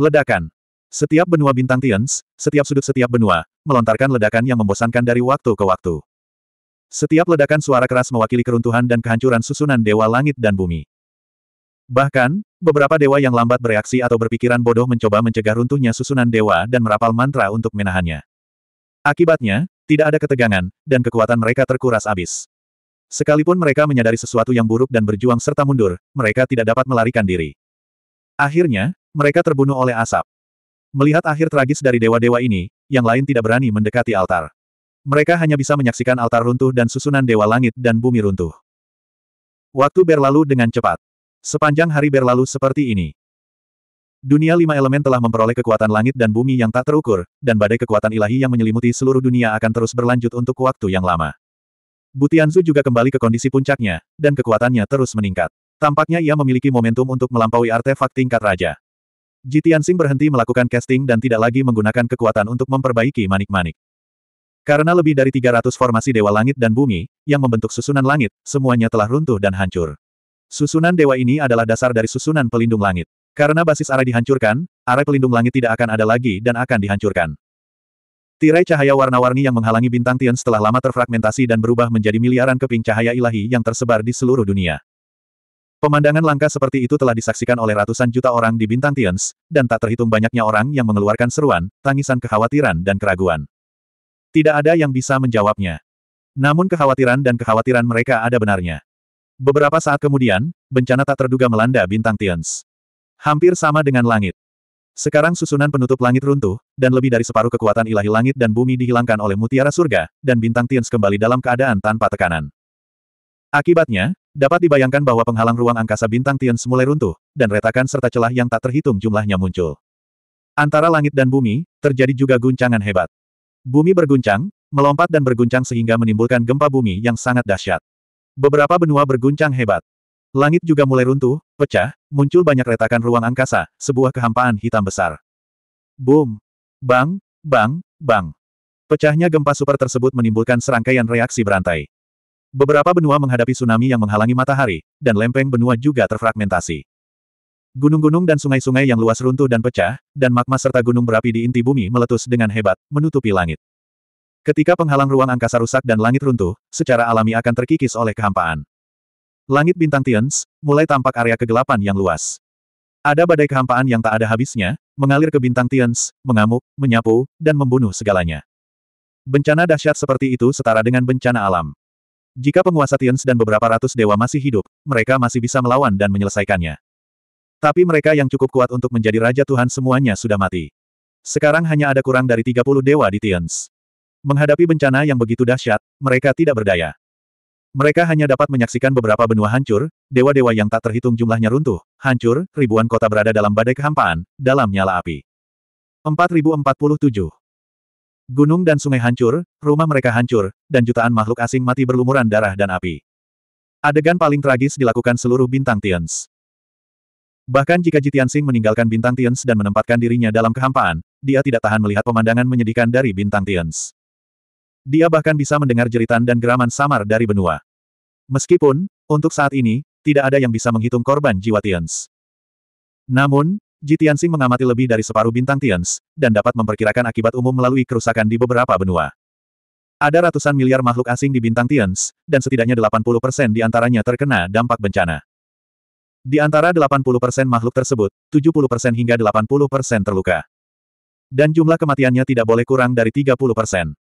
Ledakan. Setiap benua bintang Tians, setiap sudut setiap benua, melontarkan ledakan yang membosankan dari waktu ke waktu. Setiap ledakan suara keras mewakili keruntuhan dan kehancuran susunan dewa langit dan bumi. Bahkan, beberapa dewa yang lambat bereaksi atau berpikiran bodoh mencoba mencegah runtuhnya susunan dewa dan merapal mantra untuk menahannya. Akibatnya, tidak ada ketegangan, dan kekuatan mereka terkuras abis. Sekalipun mereka menyadari sesuatu yang buruk dan berjuang serta mundur, mereka tidak dapat melarikan diri. Akhirnya, mereka terbunuh oleh asap. Melihat akhir tragis dari dewa-dewa ini, yang lain tidak berani mendekati altar. Mereka hanya bisa menyaksikan altar runtuh dan susunan dewa langit dan bumi runtuh. Waktu berlalu dengan cepat. Sepanjang hari berlalu seperti ini. Dunia lima elemen telah memperoleh kekuatan langit dan bumi yang tak terukur, dan badai kekuatan ilahi yang menyelimuti seluruh dunia akan terus berlanjut untuk waktu yang lama. Butianzu juga kembali ke kondisi puncaknya, dan kekuatannya terus meningkat. Tampaknya ia memiliki momentum untuk melampaui artefak tingkat raja. Jitiansing berhenti melakukan casting dan tidak lagi menggunakan kekuatan untuk memperbaiki manik-manik. Karena lebih dari 300 formasi dewa langit dan bumi, yang membentuk susunan langit, semuanya telah runtuh dan hancur. Susunan dewa ini adalah dasar dari susunan pelindung langit. Karena basis arah dihancurkan, arah pelindung langit tidak akan ada lagi dan akan dihancurkan. Tirai cahaya warna-warni yang menghalangi bintang Tian setelah lama terfragmentasi dan berubah menjadi miliaran keping cahaya ilahi yang tersebar di seluruh dunia. Pemandangan langka seperti itu telah disaksikan oleh ratusan juta orang di bintang Tians, dan tak terhitung banyaknya orang yang mengeluarkan seruan, tangisan kekhawatiran dan keraguan. Tidak ada yang bisa menjawabnya. Namun kekhawatiran dan kekhawatiran mereka ada benarnya. Beberapa saat kemudian, bencana tak terduga melanda bintang Tians. Hampir sama dengan langit. Sekarang susunan penutup langit runtuh, dan lebih dari separuh kekuatan ilahi langit dan bumi dihilangkan oleh mutiara surga, dan bintang Tians kembali dalam keadaan tanpa tekanan. Akibatnya, dapat dibayangkan bahwa penghalang ruang angkasa bintang Tians mulai runtuh, dan retakan serta celah yang tak terhitung jumlahnya muncul. Antara langit dan bumi, terjadi juga guncangan hebat. Bumi berguncang, melompat dan berguncang sehingga menimbulkan gempa bumi yang sangat dahsyat. Beberapa benua berguncang hebat. Langit juga mulai runtuh, pecah, muncul banyak retakan ruang angkasa, sebuah kehampaan hitam besar. Boom! Bang! Bang! Bang! Pecahnya gempa super tersebut menimbulkan serangkaian reaksi berantai. Beberapa benua menghadapi tsunami yang menghalangi matahari, dan lempeng benua juga terfragmentasi. Gunung-gunung dan sungai-sungai yang luas runtuh dan pecah, dan magma serta gunung berapi di inti bumi meletus dengan hebat, menutupi langit. Ketika penghalang ruang angkasa rusak dan langit runtuh, secara alami akan terkikis oleh kehampaan. Langit bintang Tians, mulai tampak area kegelapan yang luas. Ada badai kehampaan yang tak ada habisnya, mengalir ke bintang Tians, mengamuk, menyapu, dan membunuh segalanya. Bencana dahsyat seperti itu setara dengan bencana alam. Jika penguasa Tians dan beberapa ratus dewa masih hidup, mereka masih bisa melawan dan menyelesaikannya. Tapi mereka yang cukup kuat untuk menjadi Raja Tuhan semuanya sudah mati. Sekarang hanya ada kurang dari 30 dewa di Tians. Menghadapi bencana yang begitu dahsyat, mereka tidak berdaya. Mereka hanya dapat menyaksikan beberapa benua hancur, dewa-dewa yang tak terhitung jumlahnya runtuh, hancur, ribuan kota berada dalam badai kehampaan, dalam nyala api. 4047 Gunung dan sungai hancur, rumah mereka hancur, dan jutaan makhluk asing mati berlumuran darah dan api. Adegan paling tragis dilakukan seluruh bintang Tians. Bahkan jika Jitian Jitiansing meninggalkan bintang Tians dan menempatkan dirinya dalam kehampaan, dia tidak tahan melihat pemandangan menyedihkan dari bintang Tians. Dia bahkan bisa mendengar jeritan dan geraman samar dari benua. Meskipun, untuk saat ini, tidak ada yang bisa menghitung korban jiwa Tians. Namun, Ji Tianxing mengamati lebih dari separuh bintang Tians, dan dapat memperkirakan akibat umum melalui kerusakan di beberapa benua. Ada ratusan miliar makhluk asing di bintang Tians, dan setidaknya 80% di antaranya terkena dampak bencana. Di antara 80% makhluk tersebut, 70% hingga 80% terluka. Dan jumlah kematiannya tidak boleh kurang dari 30%.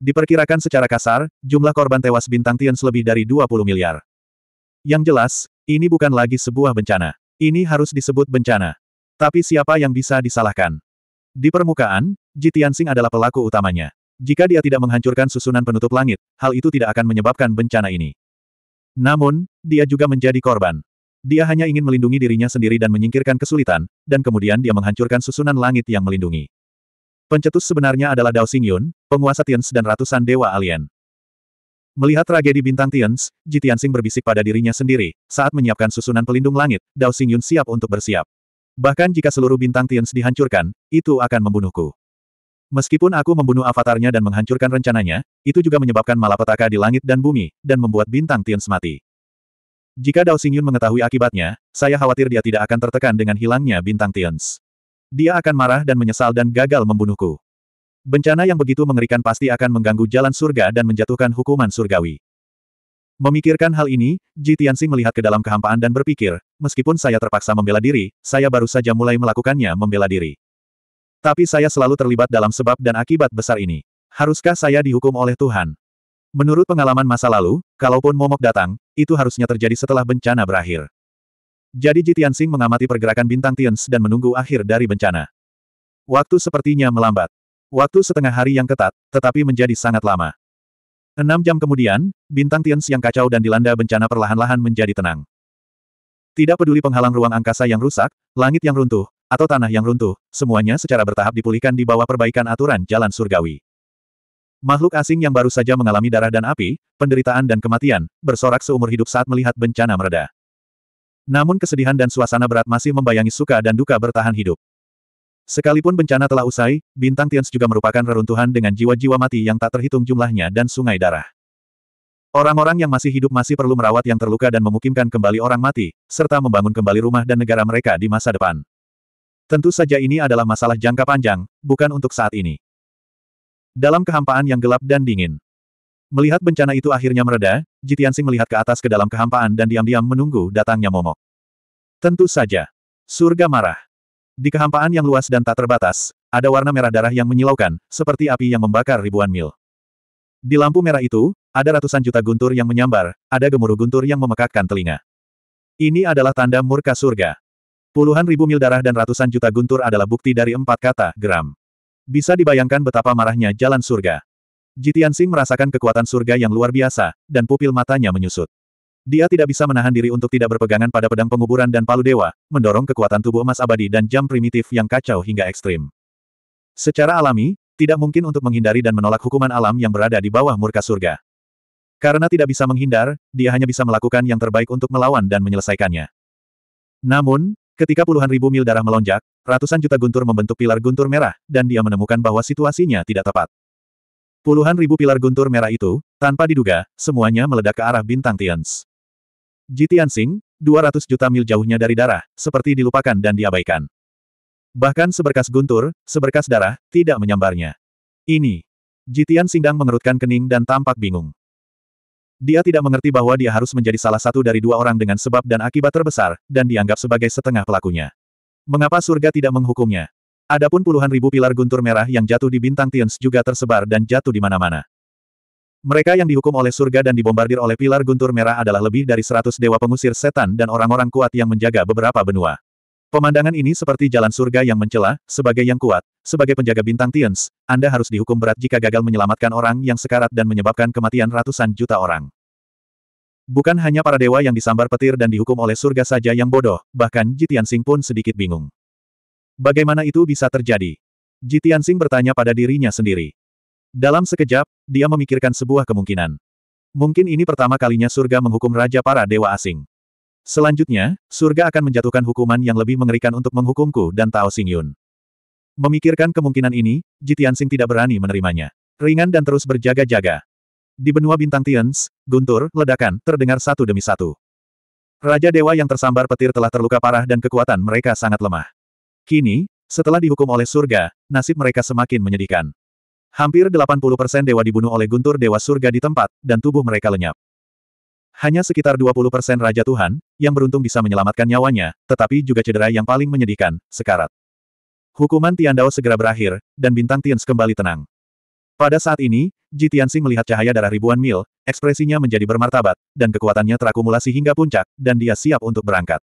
Diperkirakan secara kasar, jumlah korban tewas bintang Tians lebih dari 20 miliar. Yang jelas, ini bukan lagi sebuah bencana. Ini harus disebut bencana. Tapi siapa yang bisa disalahkan? Di permukaan, Ji Tianxing adalah pelaku utamanya. Jika dia tidak menghancurkan susunan penutup langit, hal itu tidak akan menyebabkan bencana ini. Namun, dia juga menjadi korban. Dia hanya ingin melindungi dirinya sendiri dan menyingkirkan kesulitan, dan kemudian dia menghancurkan susunan langit yang melindungi. Pencetus sebenarnya adalah Dao Xingyun, penguasa Tians dan ratusan dewa alien. Melihat tragedi bintang Tians, Ji Tianxing berbisik pada dirinya sendiri, saat menyiapkan susunan pelindung langit, Dao Xingyun siap untuk bersiap. Bahkan jika seluruh bintang Tians dihancurkan, itu akan membunuhku. Meskipun aku membunuh avatarnya dan menghancurkan rencananya, itu juga menyebabkan malapetaka di langit dan bumi, dan membuat bintang Tians mati. Jika Dao Xingyun mengetahui akibatnya, saya khawatir dia tidak akan tertekan dengan hilangnya bintang Tians. Dia akan marah dan menyesal dan gagal membunuhku. Bencana yang begitu mengerikan pasti akan mengganggu jalan surga dan menjatuhkan hukuman surgawi. Memikirkan hal ini, Ji Tianxing melihat ke dalam kehampaan dan berpikir, meskipun saya terpaksa membela diri, saya baru saja mulai melakukannya membela diri. Tapi saya selalu terlibat dalam sebab dan akibat besar ini. Haruskah saya dihukum oleh Tuhan? Menurut pengalaman masa lalu, kalaupun momok datang, itu harusnya terjadi setelah bencana berakhir. Jadi Ji Tianxing mengamati pergerakan bintang Tians dan menunggu akhir dari bencana. Waktu sepertinya melambat. Waktu setengah hari yang ketat, tetapi menjadi sangat lama. Enam jam kemudian, bintang Tians yang kacau dan dilanda bencana perlahan-lahan menjadi tenang. Tidak peduli penghalang ruang angkasa yang rusak, langit yang runtuh, atau tanah yang runtuh, semuanya secara bertahap dipulihkan di bawah perbaikan aturan jalan surgawi. Makhluk asing yang baru saja mengalami darah dan api, penderitaan dan kematian, bersorak seumur hidup saat melihat bencana mereda. Namun kesedihan dan suasana berat masih membayangi suka dan duka bertahan hidup. Sekalipun bencana telah usai, bintang Tians juga merupakan reruntuhan dengan jiwa-jiwa mati yang tak terhitung jumlahnya dan sungai darah. Orang-orang yang masih hidup masih perlu merawat yang terluka dan memukimkan kembali orang mati, serta membangun kembali rumah dan negara mereka di masa depan. Tentu saja ini adalah masalah jangka panjang, bukan untuk saat ini. Dalam kehampaan yang gelap dan dingin, Melihat bencana itu akhirnya mereda, Jitiansing melihat ke atas ke dalam kehampaan dan diam-diam menunggu datangnya momok. Tentu saja. Surga marah. Di kehampaan yang luas dan tak terbatas, ada warna merah darah yang menyilaukan, seperti api yang membakar ribuan mil. Di lampu merah itu, ada ratusan juta guntur yang menyambar, ada gemuruh guntur yang memekakkan telinga. Ini adalah tanda murka surga. Puluhan ribu mil darah dan ratusan juta guntur adalah bukti dari empat kata, geram. Bisa dibayangkan betapa marahnya jalan surga. Jitian Sim merasakan kekuatan surga yang luar biasa, dan pupil matanya menyusut. Dia tidak bisa menahan diri untuk tidak berpegangan pada pedang penguburan dan palu dewa, mendorong kekuatan tubuh emas abadi dan jam primitif yang kacau hingga ekstrim. Secara alami, tidak mungkin untuk menghindari dan menolak hukuman alam yang berada di bawah murka surga. Karena tidak bisa menghindar, dia hanya bisa melakukan yang terbaik untuk melawan dan menyelesaikannya. Namun, ketika puluhan ribu mil darah melonjak, ratusan juta guntur membentuk pilar guntur merah, dan dia menemukan bahwa situasinya tidak tepat. Puluhan ribu pilar guntur merah itu, tanpa diduga, semuanya meledak ke arah bintang Tians. Ji Tianxing, 200 juta mil jauhnya dari darah, seperti dilupakan dan diabaikan. Bahkan seberkas guntur, seberkas darah, tidak menyambarnya. Ini. Ji Tianxing mengerutkan kening dan tampak bingung. Dia tidak mengerti bahwa dia harus menjadi salah satu dari dua orang dengan sebab dan akibat terbesar, dan dianggap sebagai setengah pelakunya. Mengapa surga tidak menghukumnya? Adapun puluhan ribu pilar guntur merah yang jatuh di bintang Tians juga tersebar dan jatuh di mana-mana. Mereka yang dihukum oleh surga dan dibombardir oleh pilar guntur merah adalah lebih dari seratus dewa pengusir setan dan orang-orang kuat yang menjaga beberapa benua. Pemandangan ini seperti jalan surga yang mencela, sebagai yang kuat, sebagai penjaga bintang Tians, Anda harus dihukum berat jika gagal menyelamatkan orang yang sekarat dan menyebabkan kematian ratusan juta orang. Bukan hanya para dewa yang disambar petir dan dihukum oleh surga saja yang bodoh, bahkan Jitian Sing pun sedikit bingung. Bagaimana itu bisa terjadi? Ji Tianxing bertanya pada dirinya sendiri. Dalam sekejap, dia memikirkan sebuah kemungkinan. Mungkin ini pertama kalinya surga menghukum raja para dewa asing. Selanjutnya, surga akan menjatuhkan hukuman yang lebih mengerikan untuk menghukumku dan Tao Xingyun. Memikirkan kemungkinan ini, Ji Tianxing tidak berani menerimanya. Ringan dan terus berjaga-jaga. Di benua bintang Tians, guntur, ledakan, terdengar satu demi satu. Raja dewa yang tersambar petir telah terluka parah dan kekuatan mereka sangat lemah. Kini, setelah dihukum oleh surga, nasib mereka semakin menyedihkan. Hampir 80% dewa dibunuh oleh guntur dewa surga di tempat, dan tubuh mereka lenyap. Hanya sekitar 20% Raja Tuhan, yang beruntung bisa menyelamatkan nyawanya, tetapi juga cedera yang paling menyedihkan, sekarat. Hukuman Tian Dao segera berakhir, dan bintang Tians kembali tenang. Pada saat ini, Ji Tianxing melihat cahaya darah ribuan mil, ekspresinya menjadi bermartabat, dan kekuatannya terakumulasi hingga puncak, dan dia siap untuk berangkat.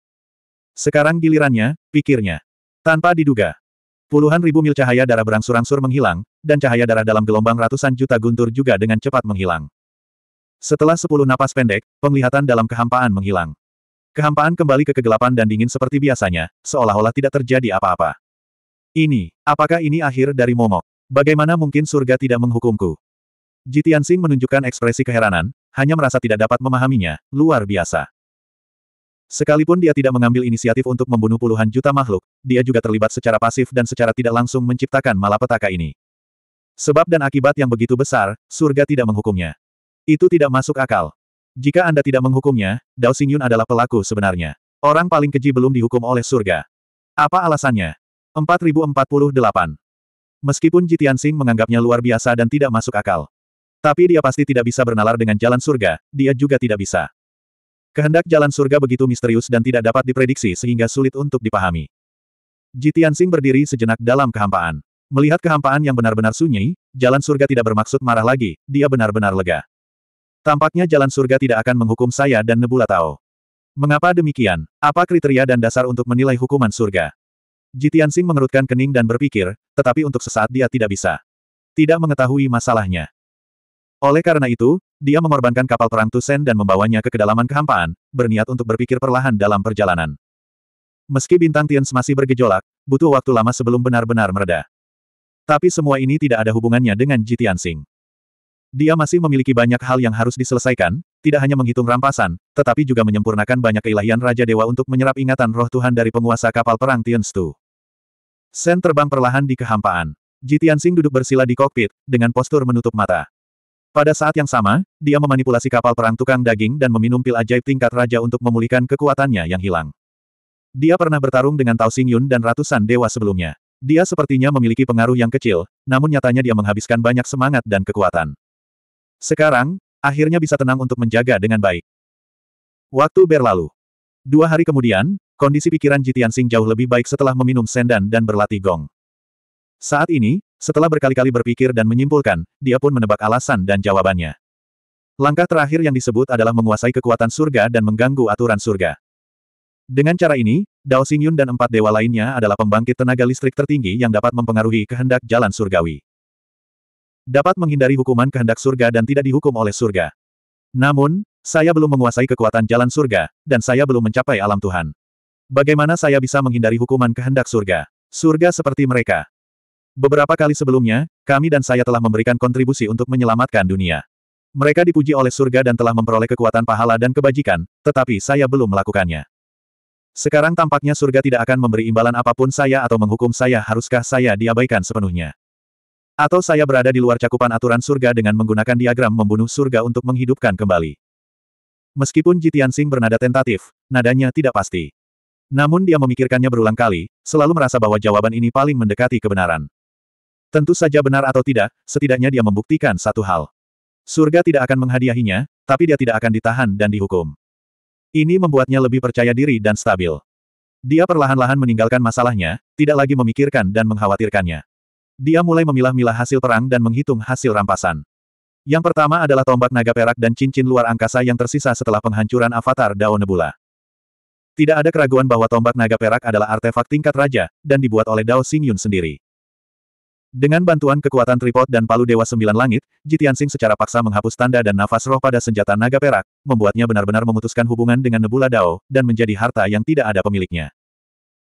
Sekarang gilirannya, pikirnya. Tanpa diduga. Puluhan ribu mil cahaya darah berangsur-angsur menghilang, dan cahaya darah dalam gelombang ratusan juta guntur juga dengan cepat menghilang. Setelah sepuluh napas pendek, penglihatan dalam kehampaan menghilang. Kehampaan kembali ke kegelapan dan dingin seperti biasanya, seolah-olah tidak terjadi apa-apa. Ini, apakah ini akhir dari momok? Bagaimana mungkin surga tidak menghukumku? Jitian Sing menunjukkan ekspresi keheranan, hanya merasa tidak dapat memahaminya, luar biasa. Sekalipun dia tidak mengambil inisiatif untuk membunuh puluhan juta makhluk, dia juga terlibat secara pasif dan secara tidak langsung menciptakan malapetaka ini. Sebab dan akibat yang begitu besar, surga tidak menghukumnya. Itu tidak masuk akal. Jika Anda tidak menghukumnya, Dao Xingyun adalah pelaku sebenarnya. Orang paling keji belum dihukum oleh surga. Apa alasannya? 4048. Meskipun Jitian Sing menganggapnya luar biasa dan tidak masuk akal. Tapi dia pasti tidak bisa bernalar dengan jalan surga, dia juga tidak bisa. Kehendak jalan surga begitu misterius dan tidak dapat diprediksi sehingga sulit untuk dipahami. Jitiansing berdiri sejenak dalam kehampaan. Melihat kehampaan yang benar-benar sunyi, jalan surga tidak bermaksud marah lagi, dia benar-benar lega. Tampaknya jalan surga tidak akan menghukum saya dan Nebula Tao. Mengapa demikian? Apa kriteria dan dasar untuk menilai hukuman surga? Jitiansing mengerutkan kening dan berpikir, tetapi untuk sesaat dia tidak bisa. Tidak mengetahui masalahnya. Oleh karena itu, dia mengorbankan kapal perang Tusen dan membawanya ke kedalaman kehampaan, berniat untuk berpikir perlahan dalam perjalanan. Meski bintang Tians masih bergejolak, butuh waktu lama sebelum benar-benar mereda. Tapi semua ini tidak ada hubungannya dengan Jitian Sing. Dia masih memiliki banyak hal yang harus diselesaikan, tidak hanya menghitung rampasan, tetapi juga menyempurnakan banyak keilahian Raja Dewa untuk menyerap ingatan roh Tuhan dari penguasa kapal perang Tians Tu. Sen terbang perlahan di kehampaan. Jitian Sing duduk bersila di kokpit, dengan postur menutup mata. Pada saat yang sama, dia memanipulasi kapal perang tukang daging dan meminum pil ajaib tingkat raja untuk memulihkan kekuatannya yang hilang. Dia pernah bertarung dengan Tao Xingyun dan ratusan dewa sebelumnya. Dia sepertinya memiliki pengaruh yang kecil, namun nyatanya dia menghabiskan banyak semangat dan kekuatan. Sekarang, akhirnya bisa tenang untuk menjaga dengan baik. Waktu berlalu. Dua hari kemudian, kondisi pikiran Jitian Sing jauh lebih baik setelah meminum sendan dan berlatih gong. Saat ini, setelah berkali-kali berpikir dan menyimpulkan, dia pun menebak alasan dan jawabannya. Langkah terakhir yang disebut adalah menguasai kekuatan surga dan mengganggu aturan surga. Dengan cara ini, Dao Xingyun dan empat dewa lainnya adalah pembangkit tenaga listrik tertinggi yang dapat mempengaruhi kehendak jalan surgawi. Dapat menghindari hukuman kehendak surga dan tidak dihukum oleh surga. Namun, saya belum menguasai kekuatan jalan surga, dan saya belum mencapai alam Tuhan. Bagaimana saya bisa menghindari hukuman kehendak surga? Surga seperti mereka, Beberapa kali sebelumnya, kami dan saya telah memberikan kontribusi untuk menyelamatkan dunia. Mereka dipuji oleh surga dan telah memperoleh kekuatan pahala dan kebajikan, tetapi saya belum melakukannya. Sekarang tampaknya surga tidak akan memberi imbalan apapun saya atau menghukum saya haruskah saya diabaikan sepenuhnya. Atau saya berada di luar cakupan aturan surga dengan menggunakan diagram membunuh surga untuk menghidupkan kembali. Meskipun Jitian Sing bernada tentatif, nadanya tidak pasti. Namun dia memikirkannya berulang kali, selalu merasa bahwa jawaban ini paling mendekati kebenaran. Tentu saja benar atau tidak, setidaknya dia membuktikan satu hal. Surga tidak akan menghadiahinya, tapi dia tidak akan ditahan dan dihukum. Ini membuatnya lebih percaya diri dan stabil. Dia perlahan-lahan meninggalkan masalahnya, tidak lagi memikirkan dan mengkhawatirkannya. Dia mulai memilah-milah hasil perang dan menghitung hasil rampasan. Yang pertama adalah tombak naga perak dan cincin luar angkasa yang tersisa setelah penghancuran avatar Dao Nebula. Tidak ada keraguan bahwa tombak naga perak adalah artefak tingkat raja, dan dibuat oleh Dao Xingyun sendiri. Dengan bantuan kekuatan tripod dan palu Dewa Sembilan Langit, Jitian Jitiansing secara paksa menghapus tanda dan nafas roh pada senjata naga perak, membuatnya benar-benar memutuskan hubungan dengan Nebula Dao, dan menjadi harta yang tidak ada pemiliknya.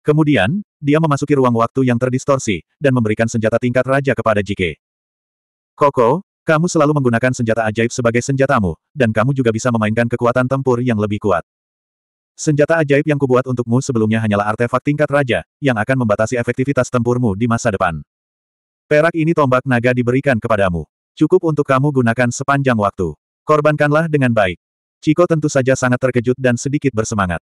Kemudian, dia memasuki ruang waktu yang terdistorsi, dan memberikan senjata tingkat raja kepada Jike. Koko, kamu selalu menggunakan senjata ajaib sebagai senjatamu, dan kamu juga bisa memainkan kekuatan tempur yang lebih kuat. Senjata ajaib yang kubuat untukmu sebelumnya hanyalah artefak tingkat raja, yang akan membatasi efektivitas tempurmu di masa depan. Perak ini tombak naga diberikan kepadamu. Cukup untuk kamu gunakan sepanjang waktu. Korbankanlah dengan baik. Ciko tentu saja sangat terkejut dan sedikit bersemangat.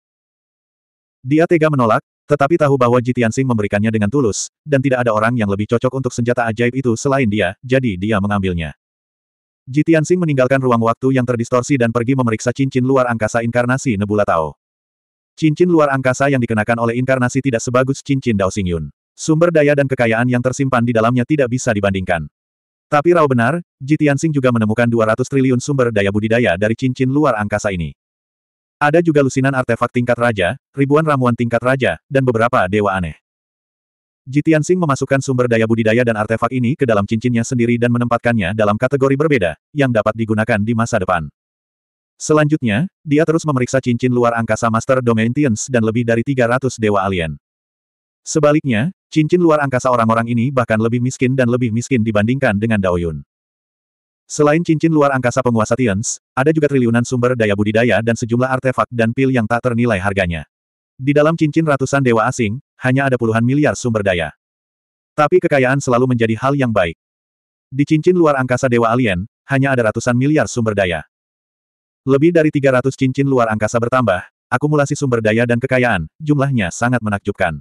Dia tega menolak, tetapi tahu bahwa Jitiansing memberikannya dengan tulus, dan tidak ada orang yang lebih cocok untuk senjata ajaib itu selain dia, jadi dia mengambilnya. Jitiansing meninggalkan ruang waktu yang terdistorsi dan pergi memeriksa cincin luar angkasa inkarnasi Nebula Tao. Cincin luar angkasa yang dikenakan oleh inkarnasi tidak sebagus cincin Dao Xingyun. Sumber daya dan kekayaan yang tersimpan di dalamnya tidak bisa dibandingkan. Tapi Rao benar, Jitiansing juga menemukan 200 triliun sumber daya budidaya dari cincin luar angkasa ini. Ada juga lusinan artefak tingkat raja, ribuan ramuan tingkat raja, dan beberapa dewa aneh. Jitiansing memasukkan sumber daya budidaya dan artefak ini ke dalam cincinnya sendiri dan menempatkannya dalam kategori berbeda, yang dapat digunakan di masa depan. Selanjutnya, dia terus memeriksa cincin luar angkasa Master Domain Tians dan lebih dari 300 dewa alien. Sebaliknya, cincin luar angkasa orang-orang ini bahkan lebih miskin dan lebih miskin dibandingkan dengan Dao Yun. Selain cincin luar angkasa penguasa Tians, ada juga triliunan sumber daya budidaya dan sejumlah artefak dan pil yang tak ternilai harganya. Di dalam cincin ratusan dewa asing, hanya ada puluhan miliar sumber daya. Tapi kekayaan selalu menjadi hal yang baik. Di cincin luar angkasa dewa alien, hanya ada ratusan miliar sumber daya. Lebih dari 300 cincin luar angkasa bertambah, akumulasi sumber daya dan kekayaan, jumlahnya sangat menakjubkan.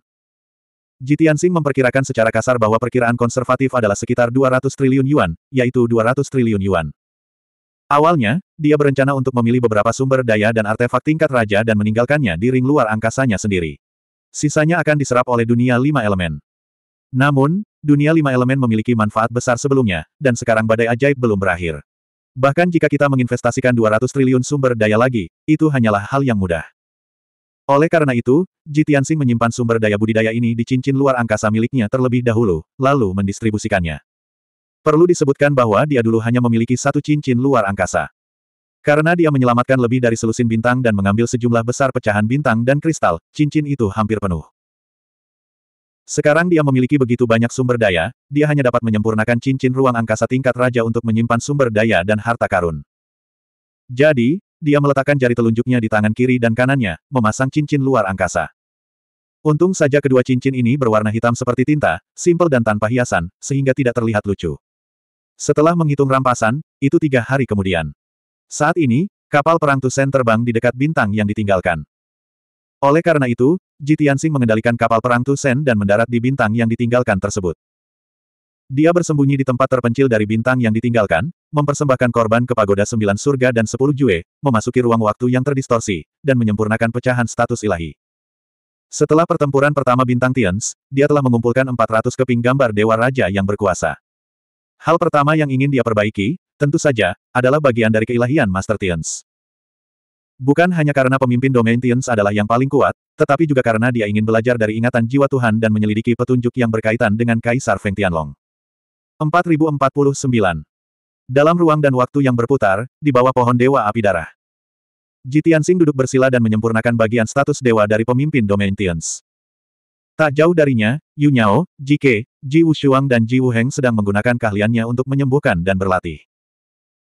Jitian Jitiansing memperkirakan secara kasar bahwa perkiraan konservatif adalah sekitar 200 triliun yuan, yaitu 200 triliun yuan. Awalnya, dia berencana untuk memilih beberapa sumber daya dan artefak tingkat raja dan meninggalkannya di ring luar angkasanya sendiri. Sisanya akan diserap oleh dunia lima elemen. Namun, dunia lima elemen memiliki manfaat besar sebelumnya, dan sekarang badai ajaib belum berakhir. Bahkan jika kita menginvestasikan 200 triliun sumber daya lagi, itu hanyalah hal yang mudah. Oleh karena itu, Ji Tianxing menyimpan sumber daya budidaya ini di cincin luar angkasa miliknya terlebih dahulu, lalu mendistribusikannya. Perlu disebutkan bahwa dia dulu hanya memiliki satu cincin luar angkasa. Karena dia menyelamatkan lebih dari selusin bintang dan mengambil sejumlah besar pecahan bintang dan kristal, cincin itu hampir penuh. Sekarang dia memiliki begitu banyak sumber daya, dia hanya dapat menyempurnakan cincin ruang angkasa tingkat raja untuk menyimpan sumber daya dan harta karun. Jadi, dia meletakkan jari telunjuknya di tangan kiri dan kanannya, memasang cincin luar angkasa. Untung saja kedua cincin ini berwarna hitam seperti tinta, simpel dan tanpa hiasan, sehingga tidak terlihat lucu. Setelah menghitung rampasan, itu tiga hari kemudian. Saat ini, kapal perang Tusen terbang di dekat bintang yang ditinggalkan. Oleh karena itu, Ji mengendalikan kapal perang Tusen dan mendarat di bintang yang ditinggalkan tersebut. Dia bersembunyi di tempat terpencil dari bintang yang ditinggalkan, mempersembahkan korban ke pagoda sembilan surga dan sepuluh jue, memasuki ruang waktu yang terdistorsi, dan menyempurnakan pecahan status ilahi. Setelah pertempuran pertama bintang Tians, dia telah mengumpulkan 400 keping gambar Dewa Raja yang berkuasa. Hal pertama yang ingin dia perbaiki, tentu saja, adalah bagian dari keilahian Master Tians. Bukan hanya karena pemimpin domain Tians adalah yang paling kuat, tetapi juga karena dia ingin belajar dari ingatan jiwa Tuhan dan menyelidiki petunjuk yang berkaitan dengan Kaisar Feng Tianlong. 4049. Dalam ruang dan waktu yang berputar, di bawah pohon Dewa Api Darah. Jitiansing duduk bersila dan menyempurnakan bagian status dewa dari pemimpin domain Tians. Tak jauh darinya, Yu Nyao, Ke, Ji Wushuang dan Ji Wuheng sedang menggunakan keahliannya untuk menyembuhkan dan berlatih.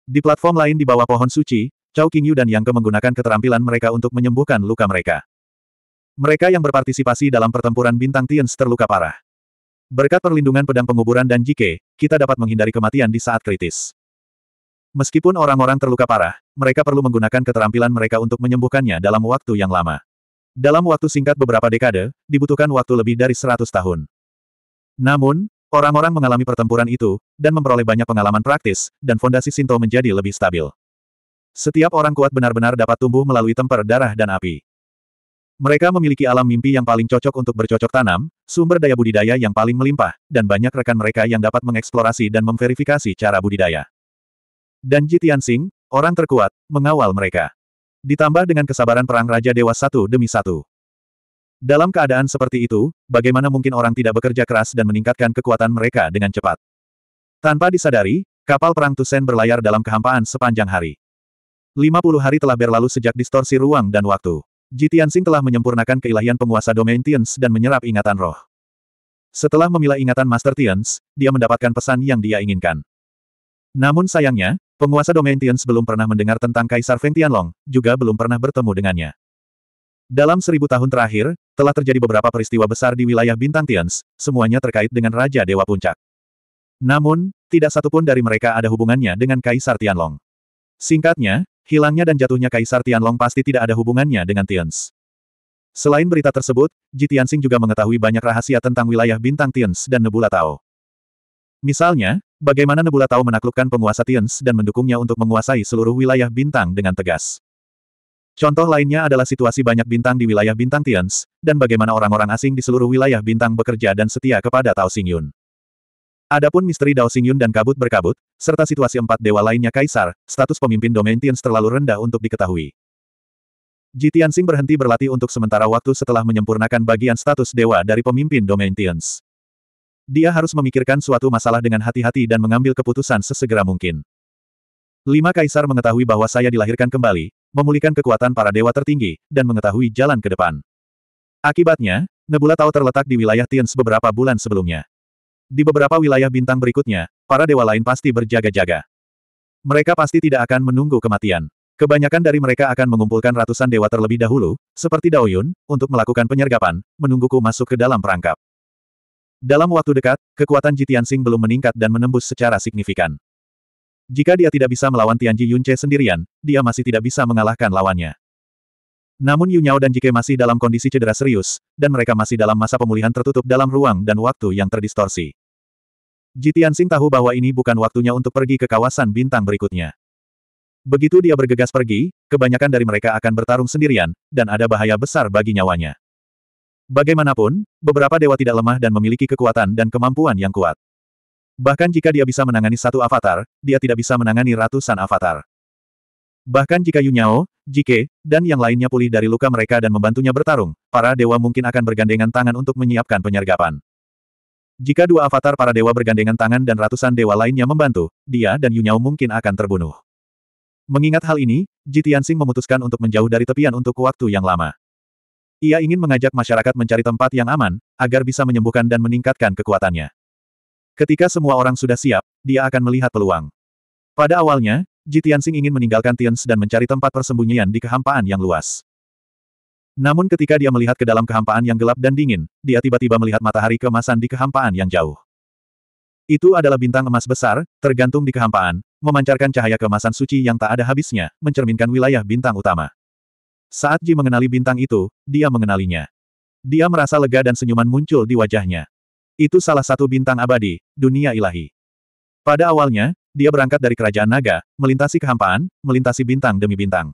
Di platform lain di bawah pohon suci, Chao Qingyu dan Yang Ke menggunakan keterampilan mereka untuk menyembuhkan luka mereka. Mereka yang berpartisipasi dalam pertempuran bintang Tians terluka parah. Berkat perlindungan pedang penguburan dan jike, kita dapat menghindari kematian di saat kritis. Meskipun orang-orang terluka parah, mereka perlu menggunakan keterampilan mereka untuk menyembuhkannya dalam waktu yang lama. Dalam waktu singkat beberapa dekade, dibutuhkan waktu lebih dari 100 tahun. Namun, orang-orang mengalami pertempuran itu, dan memperoleh banyak pengalaman praktis, dan fondasi Sinto menjadi lebih stabil. Setiap orang kuat benar-benar dapat tumbuh melalui temper darah dan api. Mereka memiliki alam mimpi yang paling cocok untuk bercocok tanam, sumber daya budidaya yang paling melimpah, dan banyak rekan mereka yang dapat mengeksplorasi dan memverifikasi cara budidaya. Dan Jitian Sing, orang terkuat, mengawal mereka. Ditambah dengan kesabaran perang Raja Dewa satu demi satu. Dalam keadaan seperti itu, bagaimana mungkin orang tidak bekerja keras dan meningkatkan kekuatan mereka dengan cepat? Tanpa disadari, kapal perang Tusen berlayar dalam kehampaan sepanjang hari. 50 hari telah berlalu sejak distorsi ruang dan waktu. Jitian Sing telah menyempurnakan keilahian penguasa domain Tians dan menyerap ingatan roh. Setelah memilah ingatan Master Tians, dia mendapatkan pesan yang dia inginkan. Namun sayangnya, penguasa domain Tians belum pernah mendengar tentang Kaisar Feng Tianlong, juga belum pernah bertemu dengannya. Dalam seribu tahun terakhir, telah terjadi beberapa peristiwa besar di wilayah Bintang Tians, semuanya terkait dengan Raja Dewa Puncak. Namun, tidak satupun dari mereka ada hubungannya dengan Kaisar Tianlong. Singkatnya, Hilangnya dan jatuhnya Kaisar Tianlong pasti tidak ada hubungannya dengan Tians. Selain berita tersebut, Ji Tianxing juga mengetahui banyak rahasia tentang wilayah bintang Tians dan Nebula Tao. Misalnya, bagaimana Nebula Tao menaklukkan penguasa Tians dan mendukungnya untuk menguasai seluruh wilayah bintang dengan tegas. Contoh lainnya adalah situasi banyak bintang di wilayah bintang Tians, dan bagaimana orang-orang asing di seluruh wilayah bintang bekerja dan setia kepada Tao Xingyun. Adapun misteri Dao Xingyun dan kabut berkabut, serta situasi empat dewa lainnya kaisar, status pemimpin Domain Tians terlalu rendah untuk diketahui. Ji Tianxing berhenti berlatih untuk sementara waktu setelah menyempurnakan bagian status dewa dari pemimpin Domain Tians. Dia harus memikirkan suatu masalah dengan hati-hati dan mengambil keputusan sesegera mungkin. Lima kaisar mengetahui bahwa saya dilahirkan kembali, memulihkan kekuatan para dewa tertinggi, dan mengetahui jalan ke depan. Akibatnya, Nebula Tau terletak di wilayah Tians beberapa bulan sebelumnya. Di beberapa wilayah bintang berikutnya, para dewa lain pasti berjaga-jaga. Mereka pasti tidak akan menunggu kematian. Kebanyakan dari mereka akan mengumpulkan ratusan dewa terlebih dahulu, seperti Daoyun, untuk melakukan penyergapan, menungguku masuk ke dalam perangkap. Dalam waktu dekat, kekuatan Jitiansing belum meningkat dan menembus secara signifikan. Jika dia tidak bisa melawan Tianji Yunche sendirian, dia masih tidak bisa mengalahkan lawannya. Namun Yu dan Jike masih dalam kondisi cedera serius, dan mereka masih dalam masa pemulihan tertutup dalam ruang dan waktu yang terdistorsi. Jitian Sing tahu bahwa ini bukan waktunya untuk pergi ke kawasan bintang berikutnya. Begitu dia bergegas pergi, kebanyakan dari mereka akan bertarung sendirian, dan ada bahaya besar bagi nyawanya. Bagaimanapun, beberapa dewa tidak lemah dan memiliki kekuatan dan kemampuan yang kuat. Bahkan jika dia bisa menangani satu avatar, dia tidak bisa menangani ratusan avatar. Bahkan jika Yunyao, Jike, dan yang lainnya pulih dari luka mereka dan membantunya bertarung, para dewa mungkin akan bergandengan tangan untuk menyiapkan penyergapan. Jika dua avatar para dewa bergandengan tangan dan ratusan dewa lainnya membantu, dia dan Yunyao mungkin akan terbunuh. Mengingat hal ini, Jitiansing memutuskan untuk menjauh dari tepian untuk waktu yang lama. Ia ingin mengajak masyarakat mencari tempat yang aman, agar bisa menyembuhkan dan meningkatkan kekuatannya. Ketika semua orang sudah siap, dia akan melihat peluang. Pada awalnya, Ji Tianxing ingin meninggalkan Tians dan mencari tempat persembunyian di kehampaan yang luas. Namun ketika dia melihat ke dalam kehampaan yang gelap dan dingin, dia tiba-tiba melihat matahari kemasan di kehampaan yang jauh. Itu adalah bintang emas besar, tergantung di kehampaan, memancarkan cahaya kemasan suci yang tak ada habisnya, mencerminkan wilayah bintang utama. Saat Ji mengenali bintang itu, dia mengenalinya. Dia merasa lega dan senyuman muncul di wajahnya. Itu salah satu bintang abadi, dunia ilahi. Pada awalnya, dia berangkat dari kerajaan naga, melintasi kehampaan, melintasi bintang demi bintang.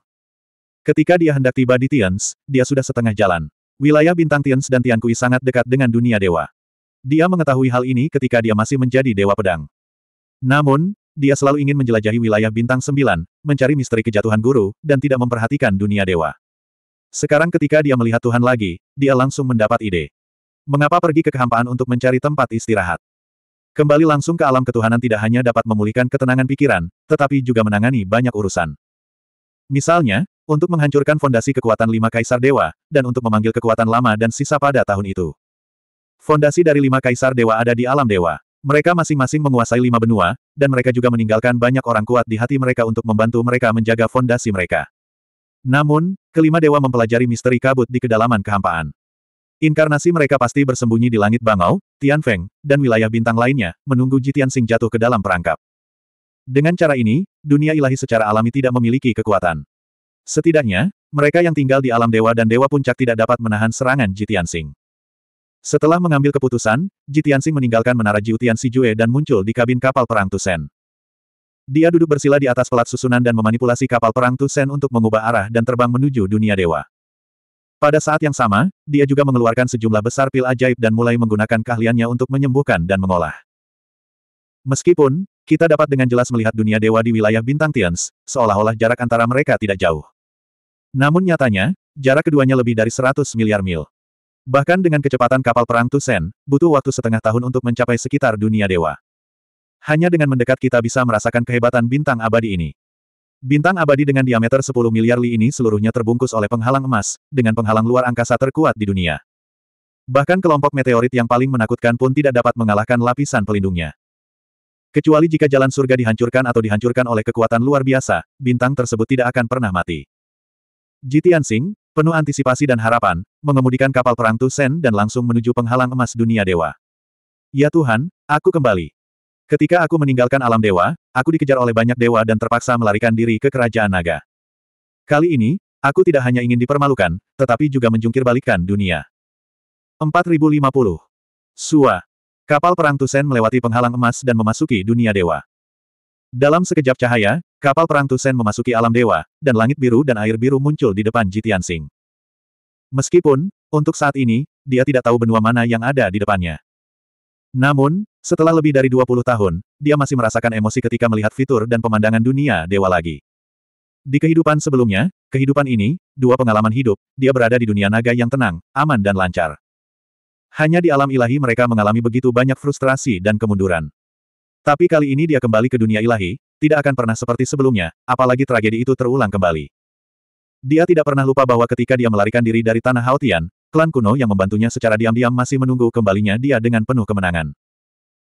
Ketika dia hendak tiba di Tians, dia sudah setengah jalan. Wilayah bintang Tians dan Tiankui sangat dekat dengan dunia dewa. Dia mengetahui hal ini ketika dia masih menjadi dewa pedang. Namun, dia selalu ingin menjelajahi wilayah bintang sembilan, mencari misteri kejatuhan guru, dan tidak memperhatikan dunia dewa. Sekarang ketika dia melihat Tuhan lagi, dia langsung mendapat ide. Mengapa pergi ke kehampaan untuk mencari tempat istirahat? Kembali langsung ke alam ketuhanan tidak hanya dapat memulihkan ketenangan pikiran, tetapi juga menangani banyak urusan. Misalnya, untuk menghancurkan fondasi kekuatan lima kaisar dewa, dan untuk memanggil kekuatan lama dan sisa pada tahun itu. Fondasi dari lima kaisar dewa ada di alam dewa. Mereka masing-masing menguasai lima benua, dan mereka juga meninggalkan banyak orang kuat di hati mereka untuk membantu mereka menjaga fondasi mereka. Namun, kelima dewa mempelajari misteri kabut di kedalaman kehampaan. Inkarnasi mereka pasti bersembunyi di langit Bangau, Tian Feng, dan wilayah bintang lainnya, menunggu Jitian Xing jatuh ke dalam perangkap. Dengan cara ini, dunia ilahi secara alami tidak memiliki kekuatan. Setidaknya, mereka yang tinggal di alam dewa dan dewa puncak tidak dapat menahan serangan Jitian Xing. Setelah mengambil keputusan, Jitian Xing meninggalkan menara Jiutian Jue dan muncul di kabin kapal perang Tusen. Dia duduk bersila di atas pelat susunan dan memanipulasi kapal perang Tusen untuk mengubah arah dan terbang menuju dunia dewa. Pada saat yang sama, dia juga mengeluarkan sejumlah besar pil ajaib dan mulai menggunakan keahliannya untuk menyembuhkan dan mengolah. Meskipun, kita dapat dengan jelas melihat dunia dewa di wilayah bintang Tians, seolah-olah jarak antara mereka tidak jauh. Namun nyatanya, jarak keduanya lebih dari 100 miliar mil. Bahkan dengan kecepatan kapal perang Tusen, butuh waktu setengah tahun untuk mencapai sekitar dunia dewa. Hanya dengan mendekat kita bisa merasakan kehebatan bintang abadi ini. Bintang abadi dengan diameter 10 miliar li ini seluruhnya terbungkus oleh penghalang emas, dengan penghalang luar angkasa terkuat di dunia. Bahkan kelompok meteorit yang paling menakutkan pun tidak dapat mengalahkan lapisan pelindungnya. Kecuali jika jalan surga dihancurkan atau dihancurkan oleh kekuatan luar biasa, bintang tersebut tidak akan pernah mati. Jitian Singh, penuh antisipasi dan harapan, mengemudikan kapal perang Tusen dan langsung menuju penghalang emas dunia dewa. Ya Tuhan, aku kembali. Ketika aku meninggalkan alam dewa, aku dikejar oleh banyak dewa dan terpaksa melarikan diri ke kerajaan naga. Kali ini, aku tidak hanya ingin dipermalukan, tetapi juga menjungkir balikan dunia. 4050. Sua. Kapal perang Tusen melewati penghalang emas dan memasuki dunia dewa. Dalam sekejap cahaya, kapal perang Tusen memasuki alam dewa, dan langit biru dan air biru muncul di depan Jitian Sing. Meskipun, untuk saat ini, dia tidak tahu benua mana yang ada di depannya. Namun, setelah lebih dari 20 tahun, dia masih merasakan emosi ketika melihat fitur dan pemandangan dunia dewa lagi. Di kehidupan sebelumnya, kehidupan ini, dua pengalaman hidup, dia berada di dunia naga yang tenang, aman dan lancar. Hanya di alam ilahi mereka mengalami begitu banyak frustrasi dan kemunduran. Tapi kali ini dia kembali ke dunia ilahi, tidak akan pernah seperti sebelumnya, apalagi tragedi itu terulang kembali. Dia tidak pernah lupa bahwa ketika dia melarikan diri dari tanah Haotian, Klan kuno yang membantunya secara diam-diam masih menunggu kembalinya dia dengan penuh kemenangan.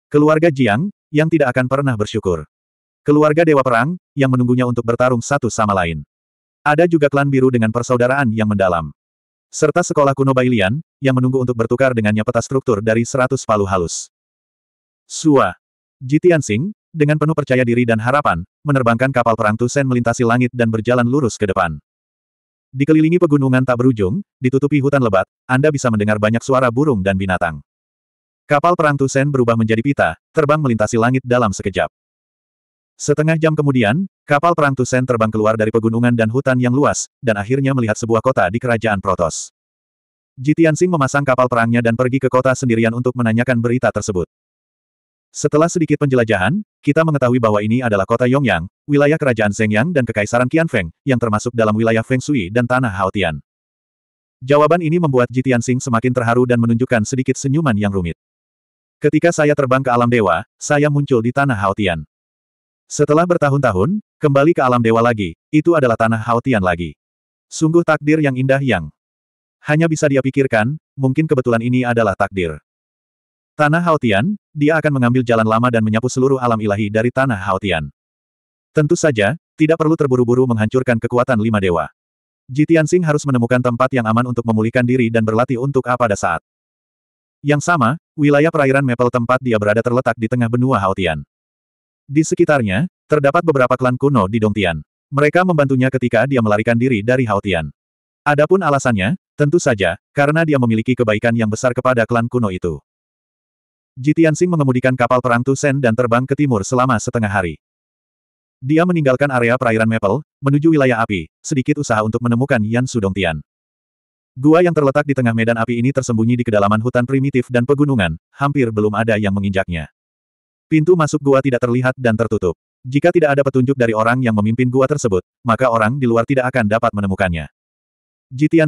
Keluarga Jiang, yang tidak akan pernah bersyukur. Keluarga Dewa Perang, yang menunggunya untuk bertarung satu sama lain. Ada juga klan biru dengan persaudaraan yang mendalam. Serta sekolah kuno Bailian, yang menunggu untuk bertukar dengannya peta struktur dari seratus palu halus. Sua. Jitian Sing, dengan penuh percaya diri dan harapan, menerbangkan kapal perang Tusen melintasi langit dan berjalan lurus ke depan. Dikelilingi pegunungan tak berujung, ditutupi hutan lebat, Anda bisa mendengar banyak suara burung dan binatang. Kapal perang Tusen berubah menjadi pita, terbang melintasi langit dalam sekejap. Setengah jam kemudian, kapal perang Tusen terbang keluar dari pegunungan dan hutan yang luas, dan akhirnya melihat sebuah kota di kerajaan Protos. Jitian Sing memasang kapal perangnya dan pergi ke kota sendirian untuk menanyakan berita tersebut. Setelah sedikit penjelajahan, kita mengetahui bahwa ini adalah kota Yongyang, wilayah kerajaan Zhengyang dan kekaisaran Qianfeng, yang termasuk dalam wilayah Feng Shui dan tanah Haotian. Jawaban ini membuat Ji Tianxing semakin terharu dan menunjukkan sedikit senyuman yang rumit. Ketika saya terbang ke alam dewa, saya muncul di tanah Haotian. Setelah bertahun-tahun, kembali ke alam dewa lagi, itu adalah tanah Haotian lagi. Sungguh takdir yang indah yang hanya bisa dia pikirkan, mungkin kebetulan ini adalah takdir. Tanah Haotian, dia akan mengambil jalan lama dan menyapu seluruh alam ilahi dari Tanah Haotian. Tentu saja, tidak perlu terburu-buru menghancurkan kekuatan lima dewa. Jitian Sing harus menemukan tempat yang aman untuk memulihkan diri dan berlatih untuk apa pada saat. Yang sama, wilayah perairan Maple tempat dia berada terletak di tengah benua Haotian. Di sekitarnya, terdapat beberapa klan kuno di Dongtian. Mereka membantunya ketika dia melarikan diri dari Haotian. Adapun alasannya, tentu saja, karena dia memiliki kebaikan yang besar kepada klan kuno itu. Sing mengemudikan kapal perang Tusen dan terbang ke timur selama setengah hari. Dia meninggalkan area perairan Maple, menuju wilayah api, sedikit usaha untuk menemukan Yan Sudong Sudongtian. Gua yang terletak di tengah medan api ini tersembunyi di kedalaman hutan primitif dan pegunungan, hampir belum ada yang menginjaknya. Pintu masuk gua tidak terlihat dan tertutup. Jika tidak ada petunjuk dari orang yang memimpin gua tersebut, maka orang di luar tidak akan dapat menemukannya.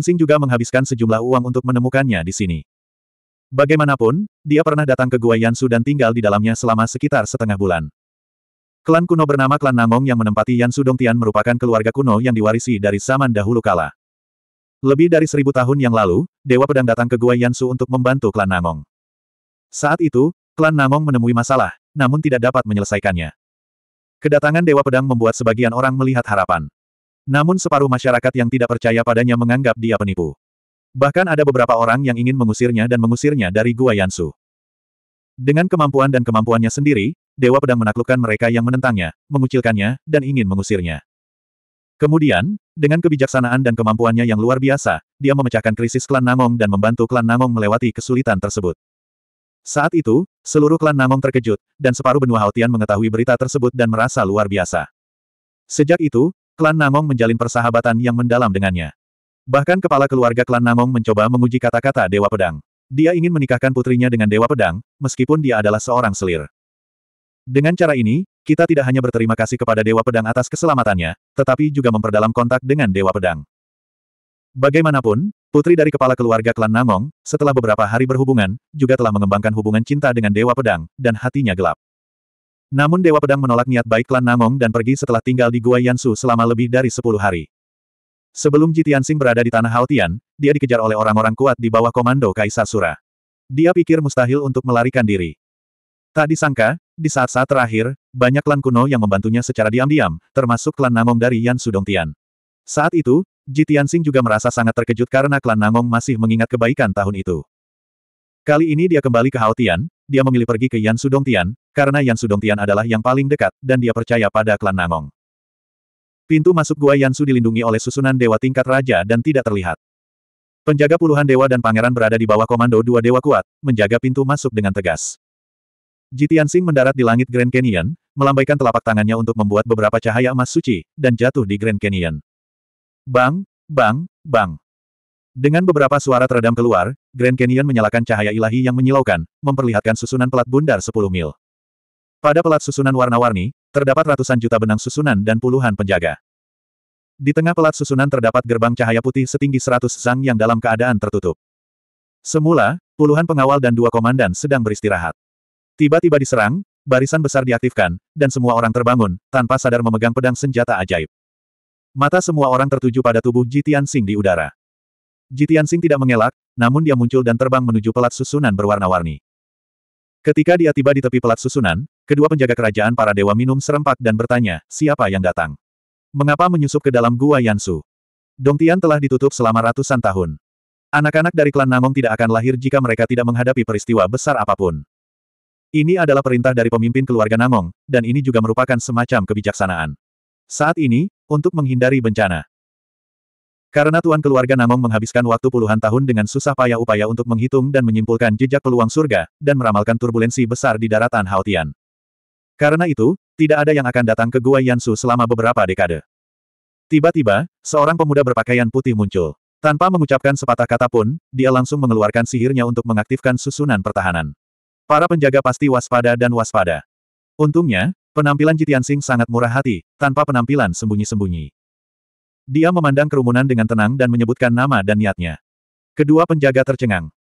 Sing juga menghabiskan sejumlah uang untuk menemukannya di sini. Bagaimanapun, dia pernah datang ke Gua Yansu dan tinggal di dalamnya selama sekitar setengah bulan. Klan kuno bernama Klan Namong yang menempati Yansu Dongtian merupakan keluarga kuno yang diwarisi dari zaman dahulu kala. Lebih dari seribu tahun yang lalu, Dewa Pedang datang ke Gua Yansu untuk membantu Klan Namong. Saat itu, Klan Namong menemui masalah, namun tidak dapat menyelesaikannya. Kedatangan Dewa Pedang membuat sebagian orang melihat harapan. Namun separuh masyarakat yang tidak percaya padanya menganggap dia penipu. Bahkan ada beberapa orang yang ingin mengusirnya dan mengusirnya dari Gua Yansu. Dengan kemampuan dan kemampuannya sendiri, Dewa Pedang menaklukkan mereka yang menentangnya, mengucilkannya, dan ingin mengusirnya. Kemudian, dengan kebijaksanaan dan kemampuannya yang luar biasa, dia memecahkan krisis klan Namong dan membantu klan Namong melewati kesulitan tersebut. Saat itu, seluruh klan Namong terkejut, dan separuh benua Haotian mengetahui berita tersebut dan merasa luar biasa. Sejak itu, klan Namong menjalin persahabatan yang mendalam dengannya. Bahkan kepala keluarga klan Namong mencoba menguji kata-kata Dewa Pedang. Dia ingin menikahkan putrinya dengan Dewa Pedang, meskipun dia adalah seorang selir. Dengan cara ini, kita tidak hanya berterima kasih kepada Dewa Pedang atas keselamatannya, tetapi juga memperdalam kontak dengan Dewa Pedang. Bagaimanapun, putri dari kepala keluarga klan Namong, setelah beberapa hari berhubungan, juga telah mengembangkan hubungan cinta dengan Dewa Pedang, dan hatinya gelap. Namun Dewa Pedang menolak niat baik klan Namong dan pergi setelah tinggal di Gua Yansu selama lebih dari 10 hari. Sebelum Jitiansing berada di tanah Haotian, dia dikejar oleh orang-orang kuat di bawah komando Kaisar Sura. Dia pikir mustahil untuk melarikan diri. Tak disangka, di saat-saat terakhir, banyak klan kuno yang membantunya secara diam-diam, termasuk klan Namong dari Yan Sudong Tian. Saat itu, Jitiansing juga merasa sangat terkejut karena klan Namong masih mengingat kebaikan tahun itu. Kali ini dia kembali ke Haotian, dia memilih pergi ke Yan Sudong Tian, karena Yan Sudong Tian adalah yang paling dekat, dan dia percaya pada klan Namong. Pintu masuk gua Yansu dilindungi oleh susunan dewa tingkat raja dan tidak terlihat. Penjaga puluhan dewa dan pangeran berada di bawah komando dua dewa kuat, menjaga pintu masuk dengan tegas. Jitian Sing mendarat di langit Grand Canyon, melambaikan telapak tangannya untuk membuat beberapa cahaya emas suci, dan jatuh di Grand Canyon. Bang, bang, bang. Dengan beberapa suara teredam keluar, Grand Canyon menyalakan cahaya ilahi yang menyilaukan, memperlihatkan susunan pelat bundar 10 mil. Pada pelat susunan warna-warni, terdapat ratusan juta benang susunan dan puluhan penjaga. Di tengah pelat susunan terdapat gerbang cahaya putih setinggi seratus zang yang dalam keadaan tertutup. Semula, puluhan pengawal dan dua komandan sedang beristirahat. Tiba-tiba diserang, barisan besar diaktifkan, dan semua orang terbangun, tanpa sadar memegang pedang senjata ajaib. Mata semua orang tertuju pada tubuh Jitian Sing di udara. Jitian Sing tidak mengelak, namun dia muncul dan terbang menuju pelat susunan berwarna-warni. Ketika dia tiba di tepi pelat susunan, Kedua penjaga kerajaan para dewa minum serempak dan bertanya, siapa yang datang? Mengapa menyusup ke dalam gua Yansu? Dongtian telah ditutup selama ratusan tahun. Anak-anak dari klan Namong tidak akan lahir jika mereka tidak menghadapi peristiwa besar apapun. Ini adalah perintah dari pemimpin keluarga Namong, dan ini juga merupakan semacam kebijaksanaan. Saat ini, untuk menghindari bencana. Karena tuan keluarga Namong menghabiskan waktu puluhan tahun dengan susah payah upaya untuk menghitung dan menyimpulkan jejak peluang surga, dan meramalkan turbulensi besar di daratan Haotian. Karena itu, tidak ada yang akan datang ke Gua Yansu selama beberapa dekade. Tiba-tiba, seorang pemuda berpakaian putih muncul. Tanpa mengucapkan sepatah kata pun, dia langsung mengeluarkan sihirnya untuk mengaktifkan susunan pertahanan. Para penjaga pasti waspada dan waspada. Untungnya, penampilan Jitian Sing sangat murah hati, tanpa penampilan sembunyi-sembunyi. Dia memandang kerumunan dengan tenang dan menyebutkan nama dan niatnya. Kedua penjaga tercengang.